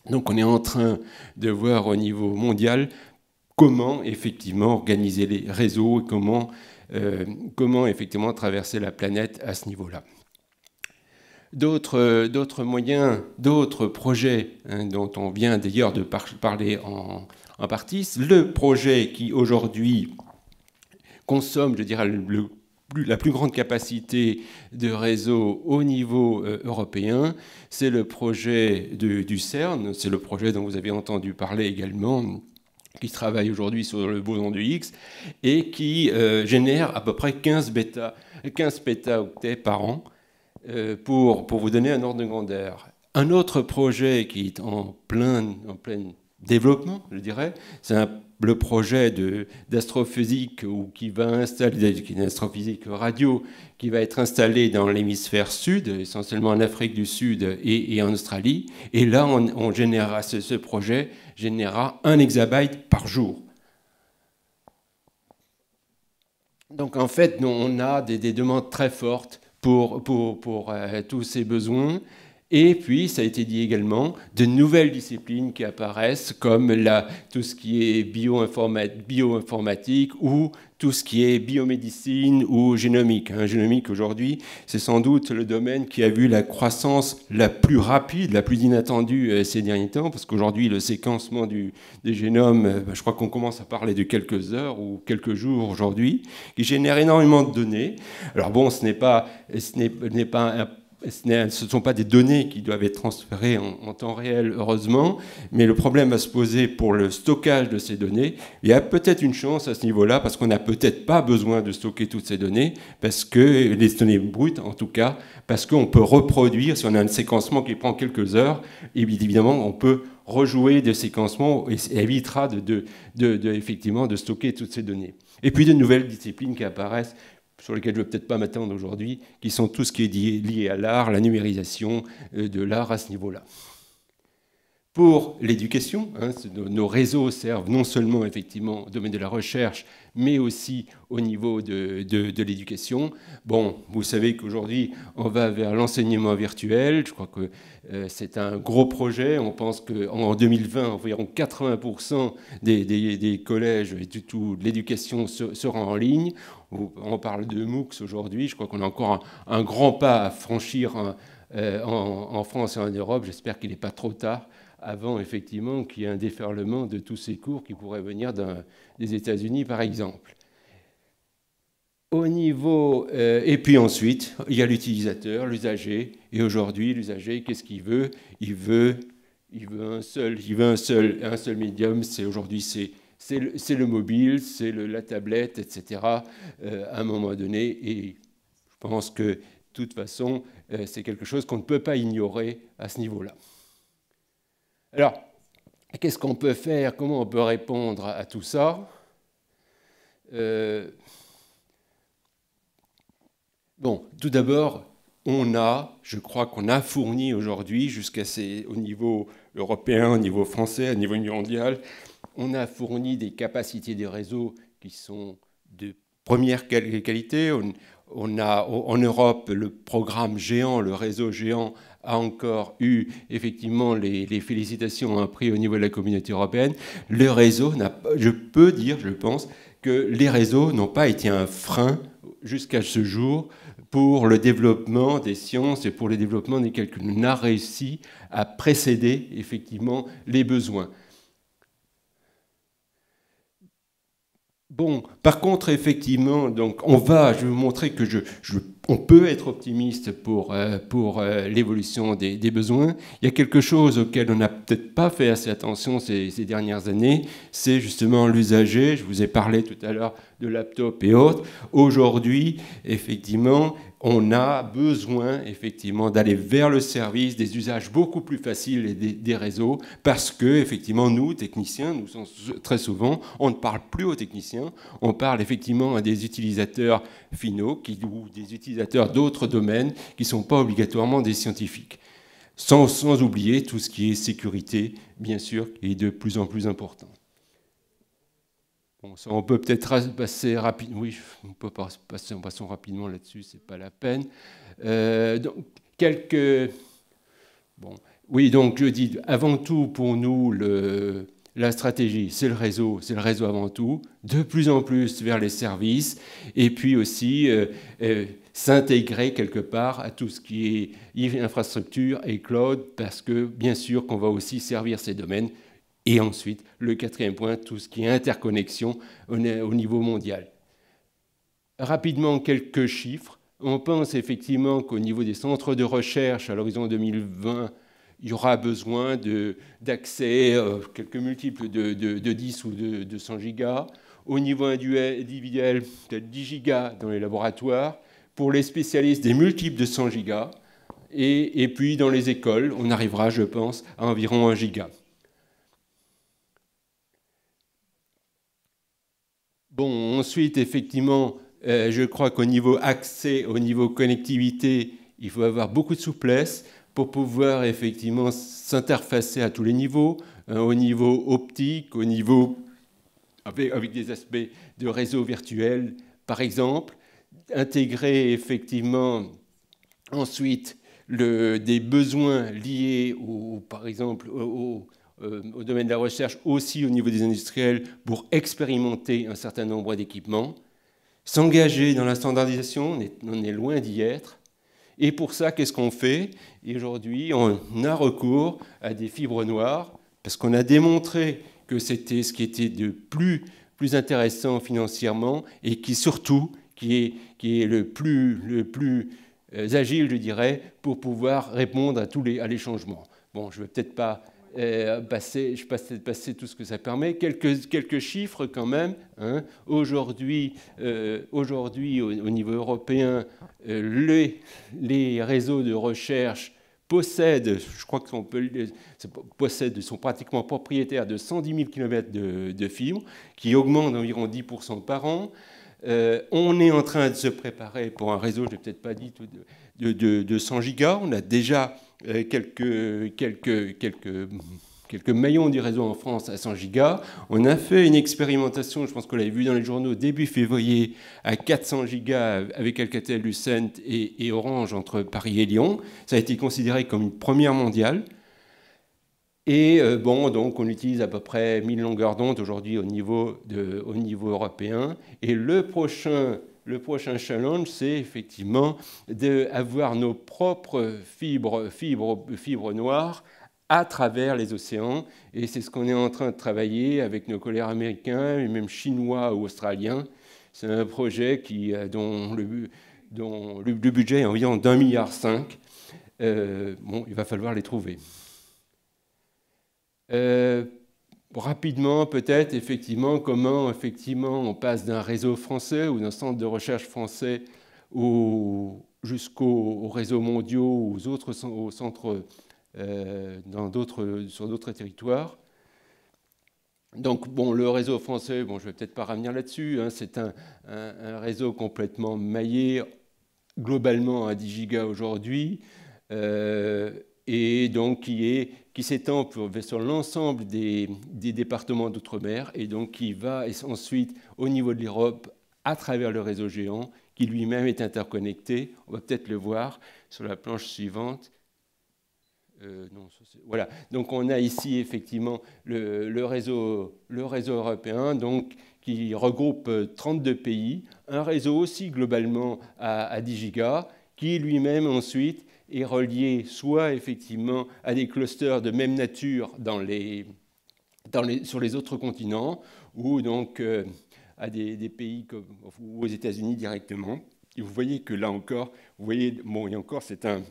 Donc on est en train de voir au niveau mondial comment effectivement organiser les réseaux et comment, euh, comment effectivement traverser la planète à ce niveau-là. D'autres euh, moyens, d'autres projets hein, dont on vient d'ailleurs de parler en, en partie, le projet qui aujourd'hui consomme, je dirais, le la plus grande capacité de réseau au niveau euh, européen, c'est le projet du CERN, c'est le projet dont vous avez entendu parler également, qui travaille aujourd'hui sur le boson du X, et qui euh, génère à peu près 15 bêta, octets par an euh, pour, vous donner un ordre de grandeur. Un autre projet qui est en plein, en pleine développement, je dirais. C'est le projet d'astrophysique qui va installer radio qui va être installé dans l'hémisphère sud, essentiellement en Afrique du Sud et, en Australie. Et là, on, ce, projet générera un exabyte par jour. Donc en fait, on a des, demandes très fortes pour, pour, euh, tous ces besoins. Et puis, ça a été dit également, de nouvelles disciplines qui apparaissent, comme tout ce qui est bioinformatique ou tout ce qui est biomédecine ou génomique. génomique, aujourd'hui, c'est sans doute le domaine qui a vu la croissance la plus rapide, la plus inattendue euh, ces derniers temps, parce qu'aujourd'hui, le séquencement du, des génomes, euh, bah, je crois qu'on commence à parler de quelques heures ou quelques jours aujourd'hui, qui génère énormément de données. Alors bon, ce n'est pas, ce n'est pas un ce ne sont pas des données qui doivent être transférées en, temps réel, heureusement, mais le problème va se poser pour le stockage de ces données, il y a peut-être une chance à ce niveau-là, parce qu'on n'a peut-être pas besoin de stocker toutes ces données, parce que les données brutes, en tout cas, parce qu'on peut reproduire, si on a un séquencement qui prend quelques heures, et évidemment, on peut rejouer des séquencements et, évitera effectivement de stocker toutes ces données. Et puis de nouvelles disciplines qui apparaissent, sur lesquels je ne vais peut-être pas m'attendre aujourd'hui, qui sont tout ce qui est lié à l'art, la numérisation euh, de l'art à ce niveau-là. Pour l'éducation, hein, nos réseaux servent non seulement effectivement au domaine de la recherche, mais aussi au niveau de, l'éducation. Bon, vous savez qu'aujourd'hui, on va vers l'enseignement virtuel. Je crois que euh, c'est un gros projet. On pense qu'en 2020, environ 80% des, collèges et de, de l'éducation sera en ligne on parle de MOOCs aujourd'hui. Je crois qu'on a encore un, grand pas à franchir euh, euh, en, France et en Europe. J'espère qu'il n'est pas trop tard avant effectivement qu'il y ait un déferlement de tous ces cours qui pourraient venir des États-Unis, par exemple. Au niveau, euh, et puis ensuite, il y a l'utilisateur, l'usager. Et aujourd'hui, l'usager, qu'est-ce qu'il veut Il veut, il veut un seul, veut un seul, un seul médium. C'est aujourd'hui, c'est c'est le, mobile, c'est la tablette, etc., euh, à un moment donné. Et je pense que, de toute façon, euh, c'est quelque chose qu'on ne peut pas ignorer à ce niveau-là. Alors, qu'est-ce qu'on peut faire Comment on peut répondre à, tout ça euh, Bon, tout d'abord, on a, je crois qu'on a fourni aujourd'hui, jusqu'à au niveau européen, au niveau français, au niveau mondial, on a fourni des capacités des réseaux qui sont de première qualité. en Europe le programme géant, le réseau géant a encore eu effectivement les, félicitations à un prix au niveau de la communauté européenne. réseau, je peux dire, je pense, que les réseaux n'ont pas été un frein jusqu'à ce jour pour le développement des sciences et pour le développement des calculs. On a réussi à précéder effectivement les besoins. Bon, par contre, effectivement, donc on va, je vais vous montrer que je, je on peut être optimiste pour, euh, pour euh, l'évolution des, besoins. Il y a quelque chose auquel on n'a peut-être pas fait assez attention ces dernières années, c'est justement l'usager. Je vous ai parlé tout à l'heure de laptops et autres. Aujourd'hui, effectivement, on a besoin effectivement d'aller vers le service, des usages beaucoup plus faciles et des, réseaux, parce que effectivement nous, techniciens, nous sommes très souvent, on ne parle plus aux techniciens, on parle effectivement à des utilisateurs finaux qui, ou des utilisateurs d'autres domaines qui ne sont pas obligatoirement des scientifiques. Sans, sans oublier tout ce qui est sécurité, bien sûr, qui est de plus en plus important on peut peut-être passer rapidement. Oui, on peut passer rapidement là-dessus, c'est pas la peine. Euh, donc, quelques. oui, donc je dis avant tout pour nous la stratégie, c'est le réseau, c'est le réseau avant tout. De plus en plus vers les services, et puis aussi euh, euh, s'intégrer quelque part à tout ce qui est infrastructure et cloud, parce que bien sûr qu'on va aussi servir ces domaines et ensuite, le quatrième point, tout ce qui est interconnexion au niveau mondial. Rapidement, quelques chiffres. On pense effectivement qu'au niveau des centres de recherche, à l'horizon 2020, il y aura besoin d'accès, euh, quelques multiples de, 10 ou de, 100 gigas. Au niveau individuel, peut-être 10 gigas dans les laboratoires. Pour les spécialistes, des multiples de 100 gigas. Et, et puis dans les écoles, on arrivera, je pense, à environ 1 giga. Bon, ensuite, effectivement, euh, je crois qu'au niveau accès, au niveau connectivité, il faut avoir beaucoup de souplesse pour pouvoir effectivement s'interfacer à tous les niveaux, hein, au niveau optique, au niveau avec, des aspects de réseau virtuel, par exemple, intégrer effectivement ensuite des besoins liés, au, par exemple, au, euh, au domaine de la recherche, aussi au niveau des industriels, pour expérimenter un certain nombre d'équipements, s'engager dans la standardisation, on est, loin d'y être. Et pour ça, qu'est-ce qu'on fait Et aujourd'hui, on a recours à des fibres noires, parce qu'on a démontré que c'était ce qui était de plus, plus intéressant financièrement et qui surtout, qui est, qui est le plus, le plus euh, agile, je dirais, pour pouvoir répondre à tous les, à les changements. Bon, je ne vais peut-être pas euh, passer, je passais passer tout ce que ça permet. Quelques, quelques chiffres quand même. Hein. Aujourd'hui, euh, au, niveau européen, euh, les, réseaux de recherche possèdent, je crois qu'on peut possèdent, sont pratiquement propriétaires de 110 000 km de, de fibres, qui augmentent d'environ 10% par an. on est en train de se préparer pour un réseau, je n'ai peut-être pas dit, de, de, 100 gigas. On a déjà euh, quelques, quelques, quelques quelques maillons du réseau en France à 100 gigas. On a fait une expérimentation, je pense qu'on l'avait vu dans les journaux, début février, à 400 gigas avec Alcatel, Lucent et, Orange entre Paris et Lyon. Ça a été considéré comme une première mondiale. Et euh, bon, donc on utilise à peu près 1000 longueurs d'onde aujourd'hui au, niveau au niveau européen. Et le prochain le prochain challenge, c'est effectivement d'avoir nos propres fibres, noires à travers les océans. Et c'est ce qu'on est en train de travailler avec nos collègues américains et même chinois ou australiens. C'est un projet dont, le, budget est environ d'un milliard cinq. Euh, bon, il va falloir les trouver. Euh, rapidement peut-être effectivement comment effectivement on passe d'un réseau français ou d'un centre de recherche français jusqu'aux réseaux mondiaux aux autres aux centres euh, sur d'autres territoires. Donc bon, le réseau français, bon, je vais peut-être pas revenir là-dessus, hein, c'est un, réseau complètement maillé globalement à 10 gigas aujourd'hui. Euh, et donc qui s'étend sur l'ensemble des, des, départements d'outre-mer et donc qui va ensuite au niveau de l'Europe à travers le réseau géant qui lui-même est interconnecté. On va peut-être le voir sur la planche suivante. Euh, non, voilà. Donc on a ici effectivement le, le, réseau, le réseau européen, donc qui regroupe 32 euh, pays, un réseau aussi globalement à, à 10 gigas, qui lui-même ensuite est relié soit effectivement à des clusters de même nature dans les, dans les, sur les autres continents, ou donc euh, à des, pays comme aux États-Unis directement. Et vous voyez que là encore, vous voyez, bon, encore, c'est un,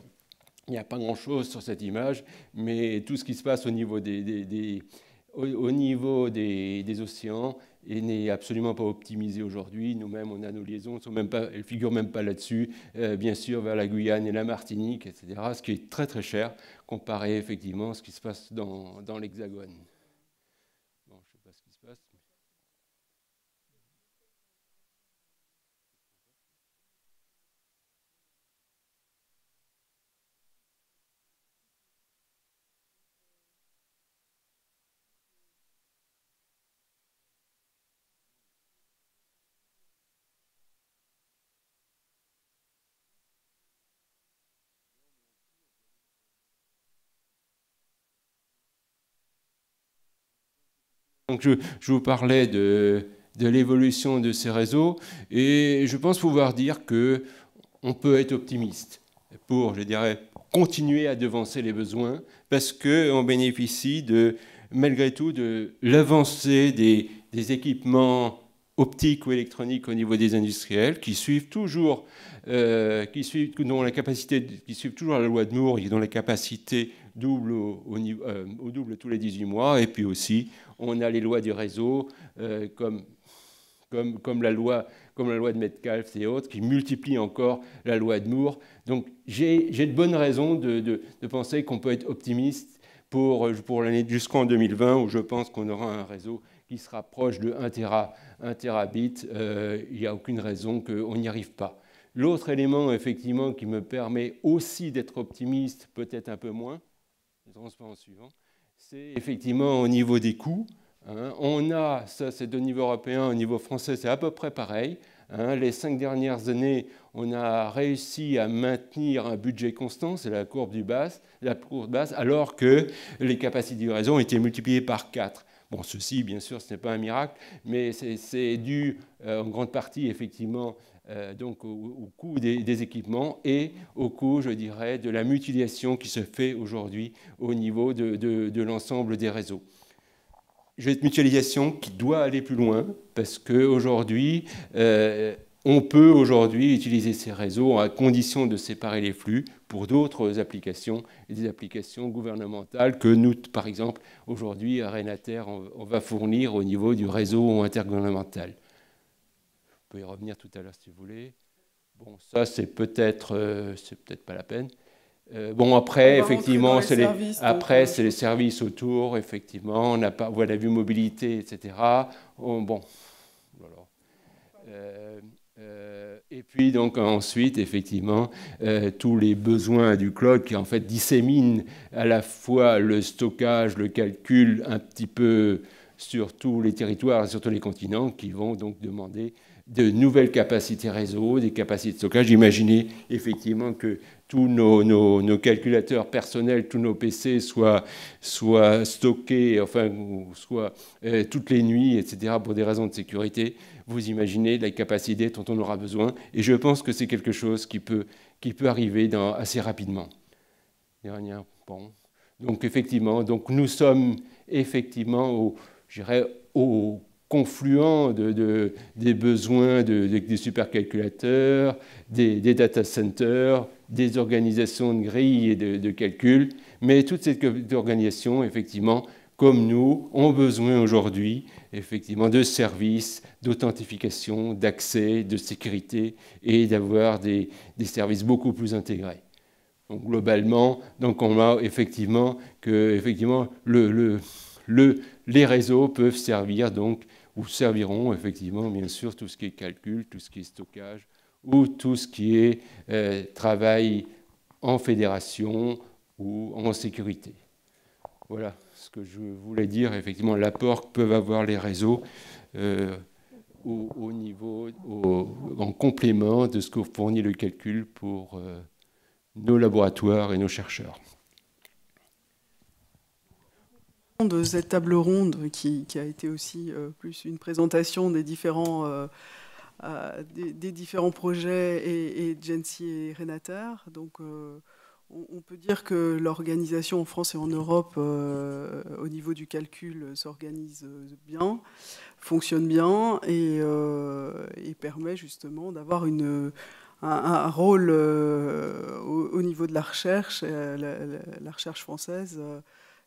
il n'y a pas grand-chose sur cette image, mais tout ce qui se passe au niveau des, niveau des, des océans et n'est absolument pas optimisé aujourd'hui. Nous-mêmes, on a nos liaisons, elles ne figurent même pas là-dessus, euh, bien sûr, vers la Guyane et la Martinique, etc., ce qui est très très cher comparé effectivement à ce qui se passe dans l'Hexagone. je, vous parlais de, l'évolution de ces réseaux et je pense pouvoir dire qu'on peut être optimiste pour, je dirais, continuer à devancer les besoins parce qu'on bénéficie de, malgré tout de l'avancée des, équipements optiques ou électroniques au niveau des industriels qui suivent toujours, euh, qui suivent, la qui suivent toujours la loi de Moore, et ont la capacité double au, euh, double tous les 18 mois, et puis aussi on a les lois du réseau, euh, comme, la loi, de Metcalfe et autres, qui multiplient encore la loi de Moore. Donc j'ai de bonnes raisons de, penser qu'on peut être optimiste pour, l'année jusqu'en 2020, où je pense qu'on aura un réseau qui se rapproche de 1, terabit. Euh, il n'y a aucune raison qu'on n'y arrive pas. L'autre élément, effectivement, qui me permet aussi d'être optimiste, peut-être un peu moins, le transparent suivant, c'est effectivement au niveau des coûts. Hein. On a, ça c'est au niveau européen, au niveau français c'est à peu près pareil. Hein. Les cinq dernières années, on a réussi à maintenir un budget constant, c'est la courbe du basse, la courbe basse, alors que les capacités de réseau ont été multipliées par 4. Bon, ceci, bien sûr, ce n'est pas un miracle, mais c'est dû euh, en grande partie, effectivement, euh, donc au, coût des, équipements et au coût, je dirais, de la mutilation qui se fait aujourd'hui au niveau de, l'ensemble des réseaux. Cette mutualisation qui doit aller plus loin parce qu'aujourd'hui, euh, on peut aujourd'hui utiliser ces réseaux à condition de séparer les flux pour d'autres applications, des applications gouvernementales que nous, par exemple, aujourd'hui à Renater, on va fournir au niveau du réseau intergouvernemental peut y revenir tout à l'heure si vous voulez. Bon, ça, c'est peut-être, euh, c'est peut-être pas la peine. Euh, bon, après, effectivement, c'est les, après, c'est les services autour, effectivement, on n'a pas, voilà, vue mobilité, etc. Oh, bon, euh, et puis, donc, ensuite, effectivement, tous les besoins du cloud qui, en fait, disséminent à la fois le stockage, le calcul, un petit peu sur tous les territoires, sur tous les continents, qui vont donc demander de nouvelles capacités réseau, des capacités de stockage. Imaginez effectivement que tous nos, calculateurs personnels, tous nos PC soient, soient stockés, enfin, soit euh, toutes les nuits, etc., pour des raisons de sécurité. Vous imaginez la capacité dont on aura besoin. Et je pense que c'est quelque chose qui peut, qui peut arriver assez rapidement. Donc effectivement, donc nous sommes effectivement au, au confluent de, des besoins de, des supercalculateurs, des, des, data centers, des organisations de grilles et de, calcul. Mais toutes ces organisations, effectivement, comme nous, ont besoin aujourd'hui effectivement de services, d'authentification, d'accès, de sécurité et d'avoir des, des services beaucoup plus intégrés. Donc, globalement, donc on a effectivement que effectivement, le, le, le, les réseaux peuvent servir donc ou serviront effectivement, bien sûr, tout ce qui est calcul, tout ce qui est stockage, ou tout ce qui est euh, travail en fédération ou en sécurité. Voilà ce que je voulais dire, effectivement, l'apport que peuvent avoir les réseaux euh, au, niveau, en complément de ce que fournit le calcul pour euh, nos laboratoires et nos chercheurs de cette table ronde qui, a été aussi euh, plus une présentation des différents, euh, euh, différents projets et, et et Renater Donc, on, peut dire que l'organisation en France et en Europe, au niveau du calcul, s'organise bien, fonctionne bien et, permet justement d'avoir un, rôle au, niveau de la recherche, la recherche française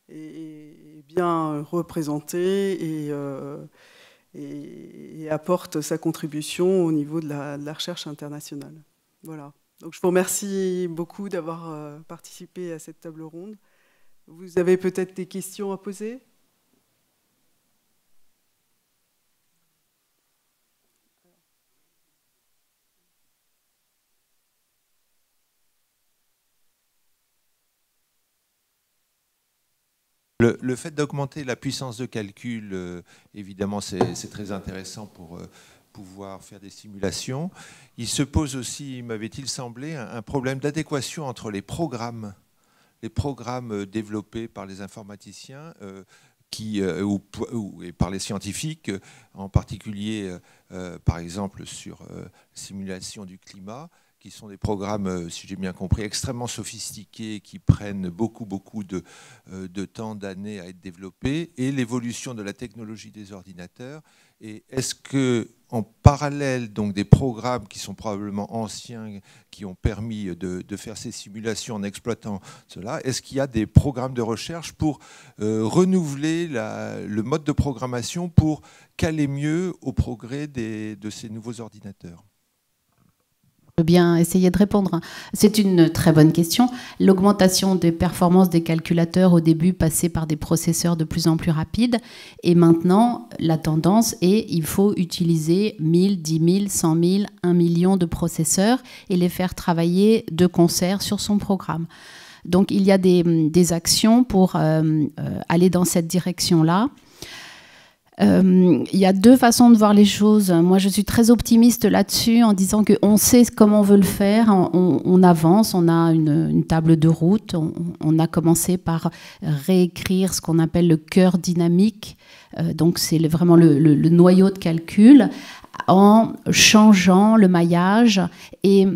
est, bien représentée euh, et, apporte sa contribution au niveau de la, de la, recherche internationale. Voilà. Donc je vous remercie beaucoup d'avoir euh, participé à cette table ronde. Vous avez peut-être des questions à poser Le, fait d'augmenter la puissance de calcul, euh, évidemment, c'est très intéressant pour euh, pouvoir faire des simulations. Il se pose aussi, m'avait-il semblé, un, problème d'adéquation entre les programmes, les programmes euh, développés par les informaticiens. et par les scientifiques, en particulier par exemple sur la simulation du climat, qui sont des programmes, euh, si j'ai bien compris, extrêmement sophistiqués, qui prennent beaucoup, beaucoup euh, de, temps, d'années à être développés, et l'évolution de la technologie des ordinateurs. Et est-ce que, en parallèle donc des programmes qui sont probablement anciens, qui ont permis de, faire ces simulations en exploitant cela, est-ce qu'il y a des programmes de recherche pour euh, renouveler le mode de programmation pour caler mieux au progrès de ces nouveaux ordinateurs bien essayer de répondre. C'est une très bonne question. L'augmentation des performances des calculateurs au début passait par des processeurs de plus en plus rapides. Et maintenant, la tendance est il faut utiliser 1000, 10 000, 100 000, 1 million de processeurs et les faire travailler de concert sur son programme. Donc il y a des, actions pour euh, euh, aller dans cette direction-là. Euh, il y a deux façons de voir les choses. Moi, je suis très optimiste là-dessus en disant qu'on sait comment on veut le faire, on, avance, on a une, table de route, on, a commencé par réécrire ce qu'on appelle le cœur dynamique, euh, donc c'est vraiment le, le noyau de calcul, en changeant le maillage et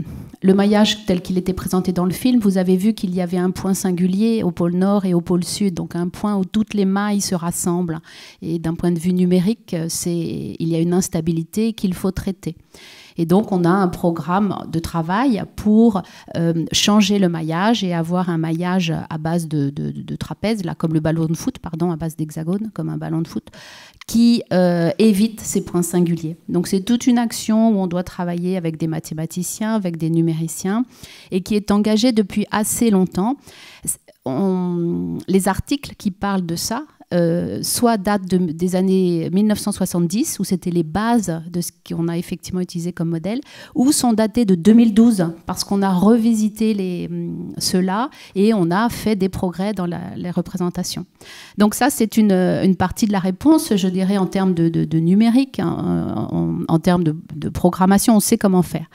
le maillage tel qu'il était présenté dans le film, vous avez vu qu'il y avait un point singulier au pôle nord et au pôle sud, donc un point où toutes les mailles se rassemblent. Et d'un point de vue numérique, il y a une instabilité qu'il faut traiter. Et donc, on a un programme de travail pour euh, changer le maillage et avoir un maillage à base de, trapèze, trapèzes, là, comme le ballon de foot, pardon, à base d'hexagone, comme un ballon de foot, qui euh, évite ces points singuliers. Donc c'est toute une action où on doit travailler avec des mathématiciens, avec des numériciens, et qui est engagée depuis assez longtemps. les articles qui parlent de ça euh, soit date des années 1970, où c'était les bases de ce qu'on a effectivement utilisé comme modèle, ou sont datées de 2012, parce qu'on a revisité hum, ceux-là et on a fait des progrès dans les représentations. Donc ça, c'est une, partie de la réponse, je dirais, en termes de, numérique, hein, en, termes de, programmation, on sait comment faire.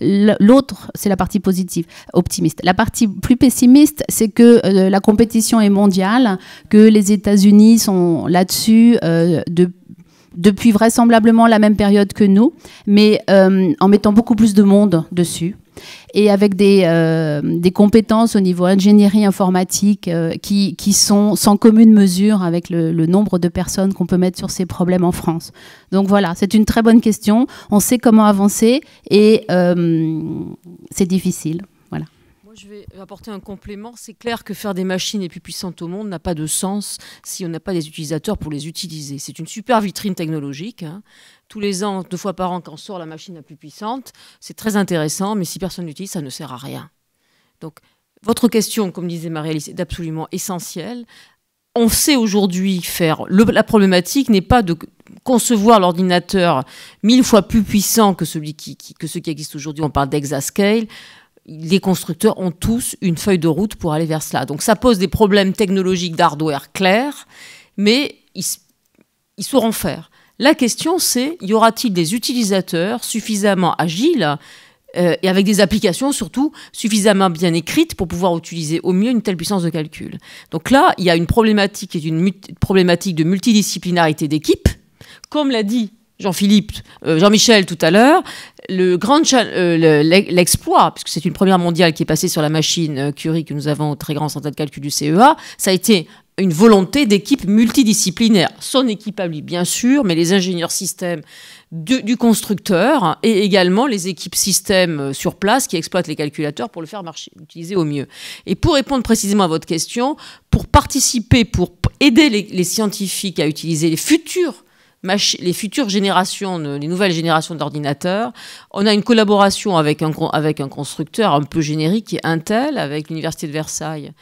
L'autre, c'est la partie positive, optimiste. La partie plus pessimiste, c'est que euh, la compétition est mondiale, que les États-Unis sont là-dessus euh, depuis vraisemblablement la même période que nous, mais euh, en mettant beaucoup plus de monde dessus et avec des, euh, compétences au niveau ingénierie informatique qui, sont sans commune mesure avec le nombre de personnes qu'on peut mettre sur ces problèmes en France. Donc voilà, c'est une très bonne question. On sait comment avancer et c'est difficile je vais apporter un complément. C'est clair que faire des machines les plus puissantes au monde n'a pas de sens si on n'a pas des utilisateurs pour les utiliser. C'est une super vitrine technologique. Hein. Tous les ans, deux fois par an, quand sort la machine la plus puissante, c'est très intéressant, mais si personne n'utilise ça ne sert à rien. Donc, votre question, comme disait Marie-Alice, est absolument essentielle. On sait aujourd'hui faire. la problématique n'est pas de concevoir l'ordinateur mille fois plus puissant que celui qui, qui que ceux qui existent aujourd'hui. On parle d'exascale les constructeurs ont tous une feuille de route pour aller vers cela. Donc ça pose des problèmes technologiques d'hardware clairs, mais ils, sauront faire. La question, c'est y aura-t-il des utilisateurs suffisamment agiles euh, et avec des applications surtout suffisamment bien écrites pour pouvoir utiliser au mieux une telle puissance de calcul. Donc là, il y a une problématique et une problématique de multidisciplinarité d'équipe. Comme l'a dit Jean-Philippe, euh, Jean-Michel tout à l'heure, le grand euh, l'exploit, puisque c'est une première mondiale qui est passée sur la machine euh, Curie que nous avons au très grand centre de calcul du CEA, ça a été une volonté d'équipe multidisciplinaire. Son équipe à lui, bien sûr, mais les ingénieurs systèmes du, constructeur et également les équipes systèmes sur place qui exploitent les calculateurs pour le faire marcher, utiliser au mieux. Et pour répondre précisément à votre question, pour participer, pour aider les scientifiques à utiliser les futurs les futures générations, les nouvelles générations d'ordinateurs. On a une collaboration avec un, avec un constructeur un peu générique qui Intel, avec l'Université de Versailles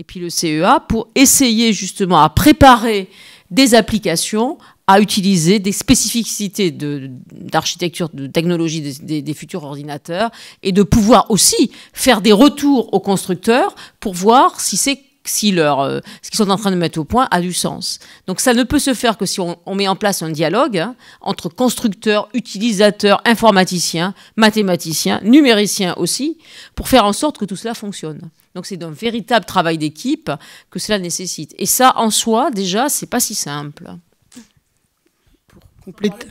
et puis le CEA, pour essayer justement à préparer des applications à utiliser des spécificités d'architecture, de, technologie des, futurs ordinateurs et de pouvoir aussi faire des retours aux constructeurs pour voir si c'est si leur, euh, ce qu'ils sont en train de mettre au point a du sens. Donc ça ne peut se faire que si on, met en place un dialogue hein, entre constructeurs, utilisateurs, informaticiens, mathématiciens, numériciens aussi, pour faire en sorte que tout cela fonctionne. Donc c'est d'un véritable travail d'équipe que cela nécessite. Et ça, en soi, déjà, c'est pas si simple. Pour compléter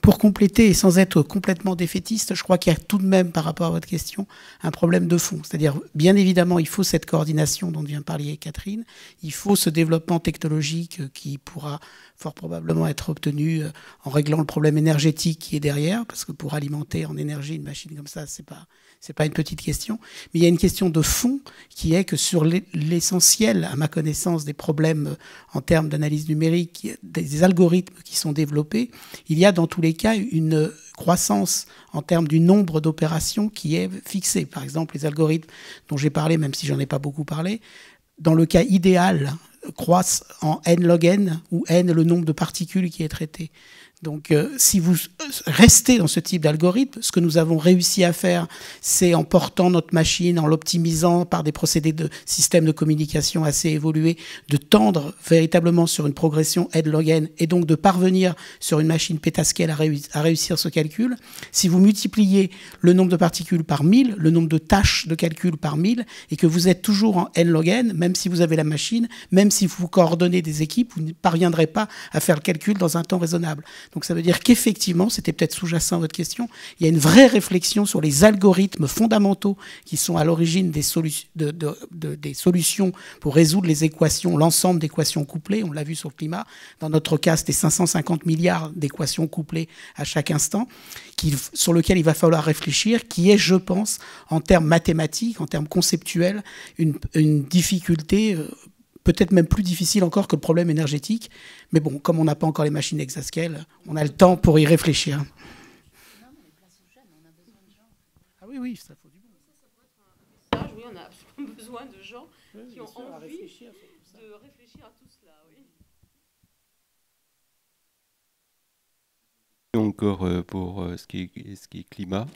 pour compléter, et sans être complètement défaitiste, je crois qu'il y a tout de même, par rapport à votre question, un problème de fond. C'est-à-dire, bien évidemment, il faut cette coordination dont vient parler Catherine, il faut ce développement technologique qui pourra fort probablement être obtenu euh, en réglant le problème énergétique qui est derrière, parce que pour alimenter en énergie une machine comme ça, c'est pas c'est pas une petite question. Mais il y a une question de fond qui est que sur l'essentiel, à ma connaissance, des problèmes euh, en termes d'analyse numérique, des algorithmes qui sont développés, il y a dans tous les cas une euh, croissance en termes du nombre d'opérations qui est fixée. Par exemple, les algorithmes dont j'ai parlé, même si j'en ai pas beaucoup parlé, dans le cas idéal, croissent en n log n, où n est le nombre de particules qui est traité. Donc euh, si vous euh, restez dans ce type d'algorithme, ce que nous avons réussi à faire, c'est en portant notre machine, en l'optimisant par des procédés de système de communication assez évolués, de tendre véritablement sur une progression n log n et donc de parvenir sur une machine pétascale à, à, réussir ce calcul. Si vous multipliez le nombre de particules par 1000, le nombre de tâches de calcul par 1000, et que vous êtes toujours en n log n, même si vous avez la machine, même si vous coordonnez des équipes, vous ne parviendrez pas à faire le calcul dans un temps raisonnable. Donc ça veut dire qu'effectivement, c'était peut-être sous-jacent à votre question, il y a une vraie réflexion sur les algorithmes fondamentaux qui sont à l'origine des, solutions pour résoudre les équations, l'ensemble d'équations couplées. On l'a vu sur le climat. Dans notre cas, c'était 550 milliards d'équations couplées à chaque instant, sur lequel il va falloir réfléchir, qui est, je pense, en termes mathématiques, en termes conceptuels, une difficulté euh, peut-être même plus difficile encore que le problème énergétique. Mais bon, comme on n'a pas encore les machines exascales, on a le temps pour y réfléchir. Non, mais les aux jeunes, on a besoin de gens. Ah oui, oui, ça faut du bon. Ça, ça oui, on a besoin de gens qui ont envie de réfléchir à tout cela. Oui. Encore euh, pour euh, ce qui est, ce qui est climat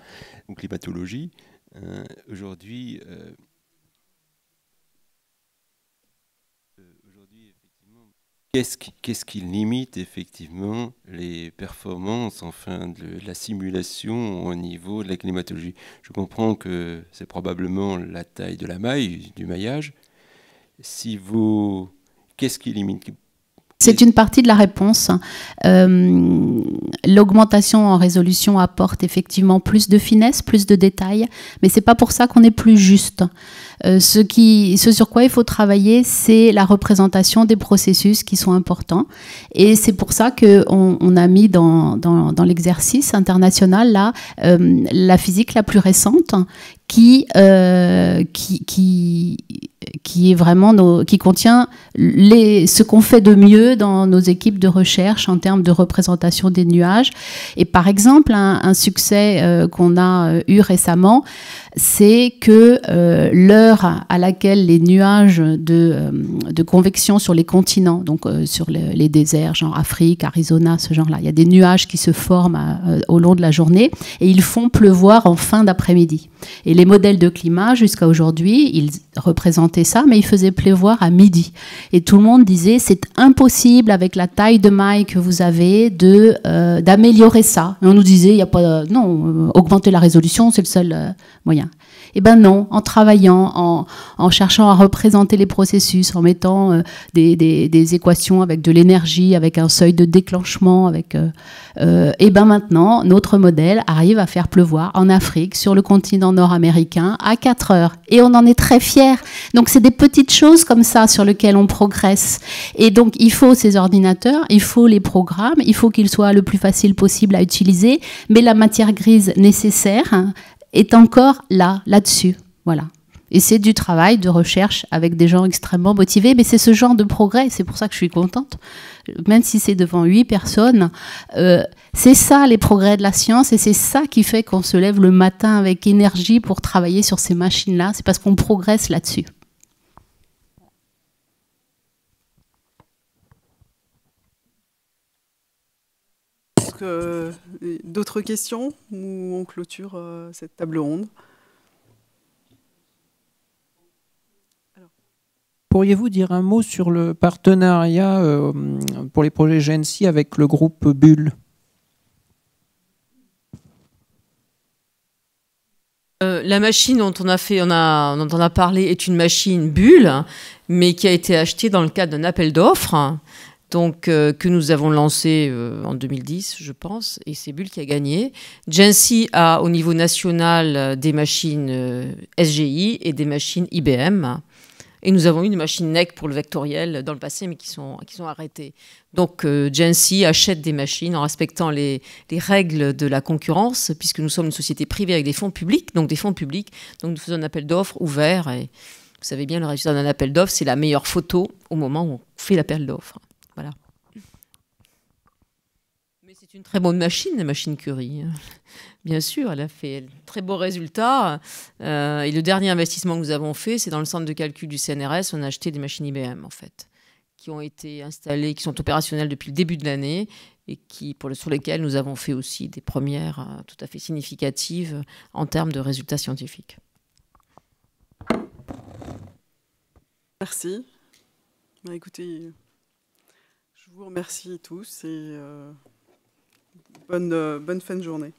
ou climatologie. Euh, Aujourd'hui, euh, Qu'est-ce qui, limite effectivement les performances, enfin de la simulation au niveau de la climatologie Je comprends que c'est probablement la taille de la maille, du maillage. Si vous, qu'est-ce qui limite c'est une partie de la réponse. Euh, l'augmentation en résolution apporte effectivement plus de finesse, plus de détails, mais c'est pas pour ça qu'on est plus juste. Euh, ce, qui, ce sur quoi il faut travailler, c'est la représentation des processus qui sont importants. Et c'est pour ça qu'on on a mis dans, l'exercice international là euh, la physique la plus récente qui, qui, qui qui est vraiment qui contient ce qu'on fait de mieux dans nos équipes de recherche en termes de représentation des nuages. Et par exemple, un, succès euh, qu'on a euh, eu récemment, c'est que euh, l'heure à laquelle les nuages de, euh, de, convection sur les continents, donc euh, sur les, déserts, genre Afrique, Arizona, ce genre-là, il y a des nuages qui se forment au long de la journée et ils font pleuvoir en fin d'après-midi. Et les modèles de climat, jusqu'à aujourd'hui, ils représentaient ça, mais ils faisaient pleuvoir à midi. Et tout le monde disait, c'est impossible avec la taille de maille que vous avez de d'améliorer ça. on nous disait, il n'y a pas... non, augmenter la résolution, c'est le seul moyen. Eh ben non, en travaillant, en, cherchant à représenter les processus, en mettant euh, des, équations avec de l'énergie, avec un seuil de déclenchement, avec. Euh, euh, eh ben maintenant, notre modèle arrive à faire pleuvoir en Afrique, sur le continent nord-américain, à 4 heures. Et on en est très fiers. Donc c'est des petites choses comme ça sur lesquelles on progresse. Et donc il faut ces ordinateurs, il faut les programmes, il faut qu'ils soient le plus facile possible à utiliser, mais la matière grise nécessaire, hein, est encore là, là-dessus. Voilà. Et c'est du travail de recherche avec des gens extrêmement motivés, mais c'est ce genre de progrès, c'est pour ça que je suis contente, même si c'est devant huit personnes. Euh, c'est ça les progrès de la science et c'est ça qui fait qu'on se lève le matin avec énergie pour travailler sur ces machines-là, c'est parce qu'on progresse là-dessus. Que euh, d'autres questions ou on clôture euh, cette table ronde Pourriez-vous dire un mot sur le partenariat euh, pour les projets GNC avec le groupe Bull La machine dont on a fait, on a parlé est une machine Bull, mais qui a été achetée dans le cadre d'un appel d'offres donc euh, que nous avons lancé euh, en 2010, je pense, et c'est Bull qui a gagné. Gensi a au niveau national euh, des machines SGI et des machines IBM. Et nous avons eu des machines NEC pour le vectoriel dans le passé, mais qui sont, qui sont arrêtées. Donc euh, achète des machines en respectant les, les, règles de la concurrence, puisque nous sommes une société privée avec des fonds publics, donc des fonds publics. Donc nous faisons un appel d'offres ouvert. Et vous savez bien, le résultat d'un appel d'offres, c'est la meilleure photo au moment où on fait l'appel d'offres. Voilà. Mais c'est une très bonne machine, la machine Curie. Bien sûr, elle a fait très beaux résultats. Euh, et le dernier investissement que nous avons fait, c'est dans le centre de calcul du CNRS, on a acheté des machines IBM, en fait, qui ont été installées, qui sont opérationnelles depuis le début de l'année et qui, sur lesquelles nous avons fait aussi des premières euh, tout à fait significatives en termes de résultats scientifiques. Merci. Bah, écoutez, vous remercie tous et euh, bonne, euh, bonne fin de journée.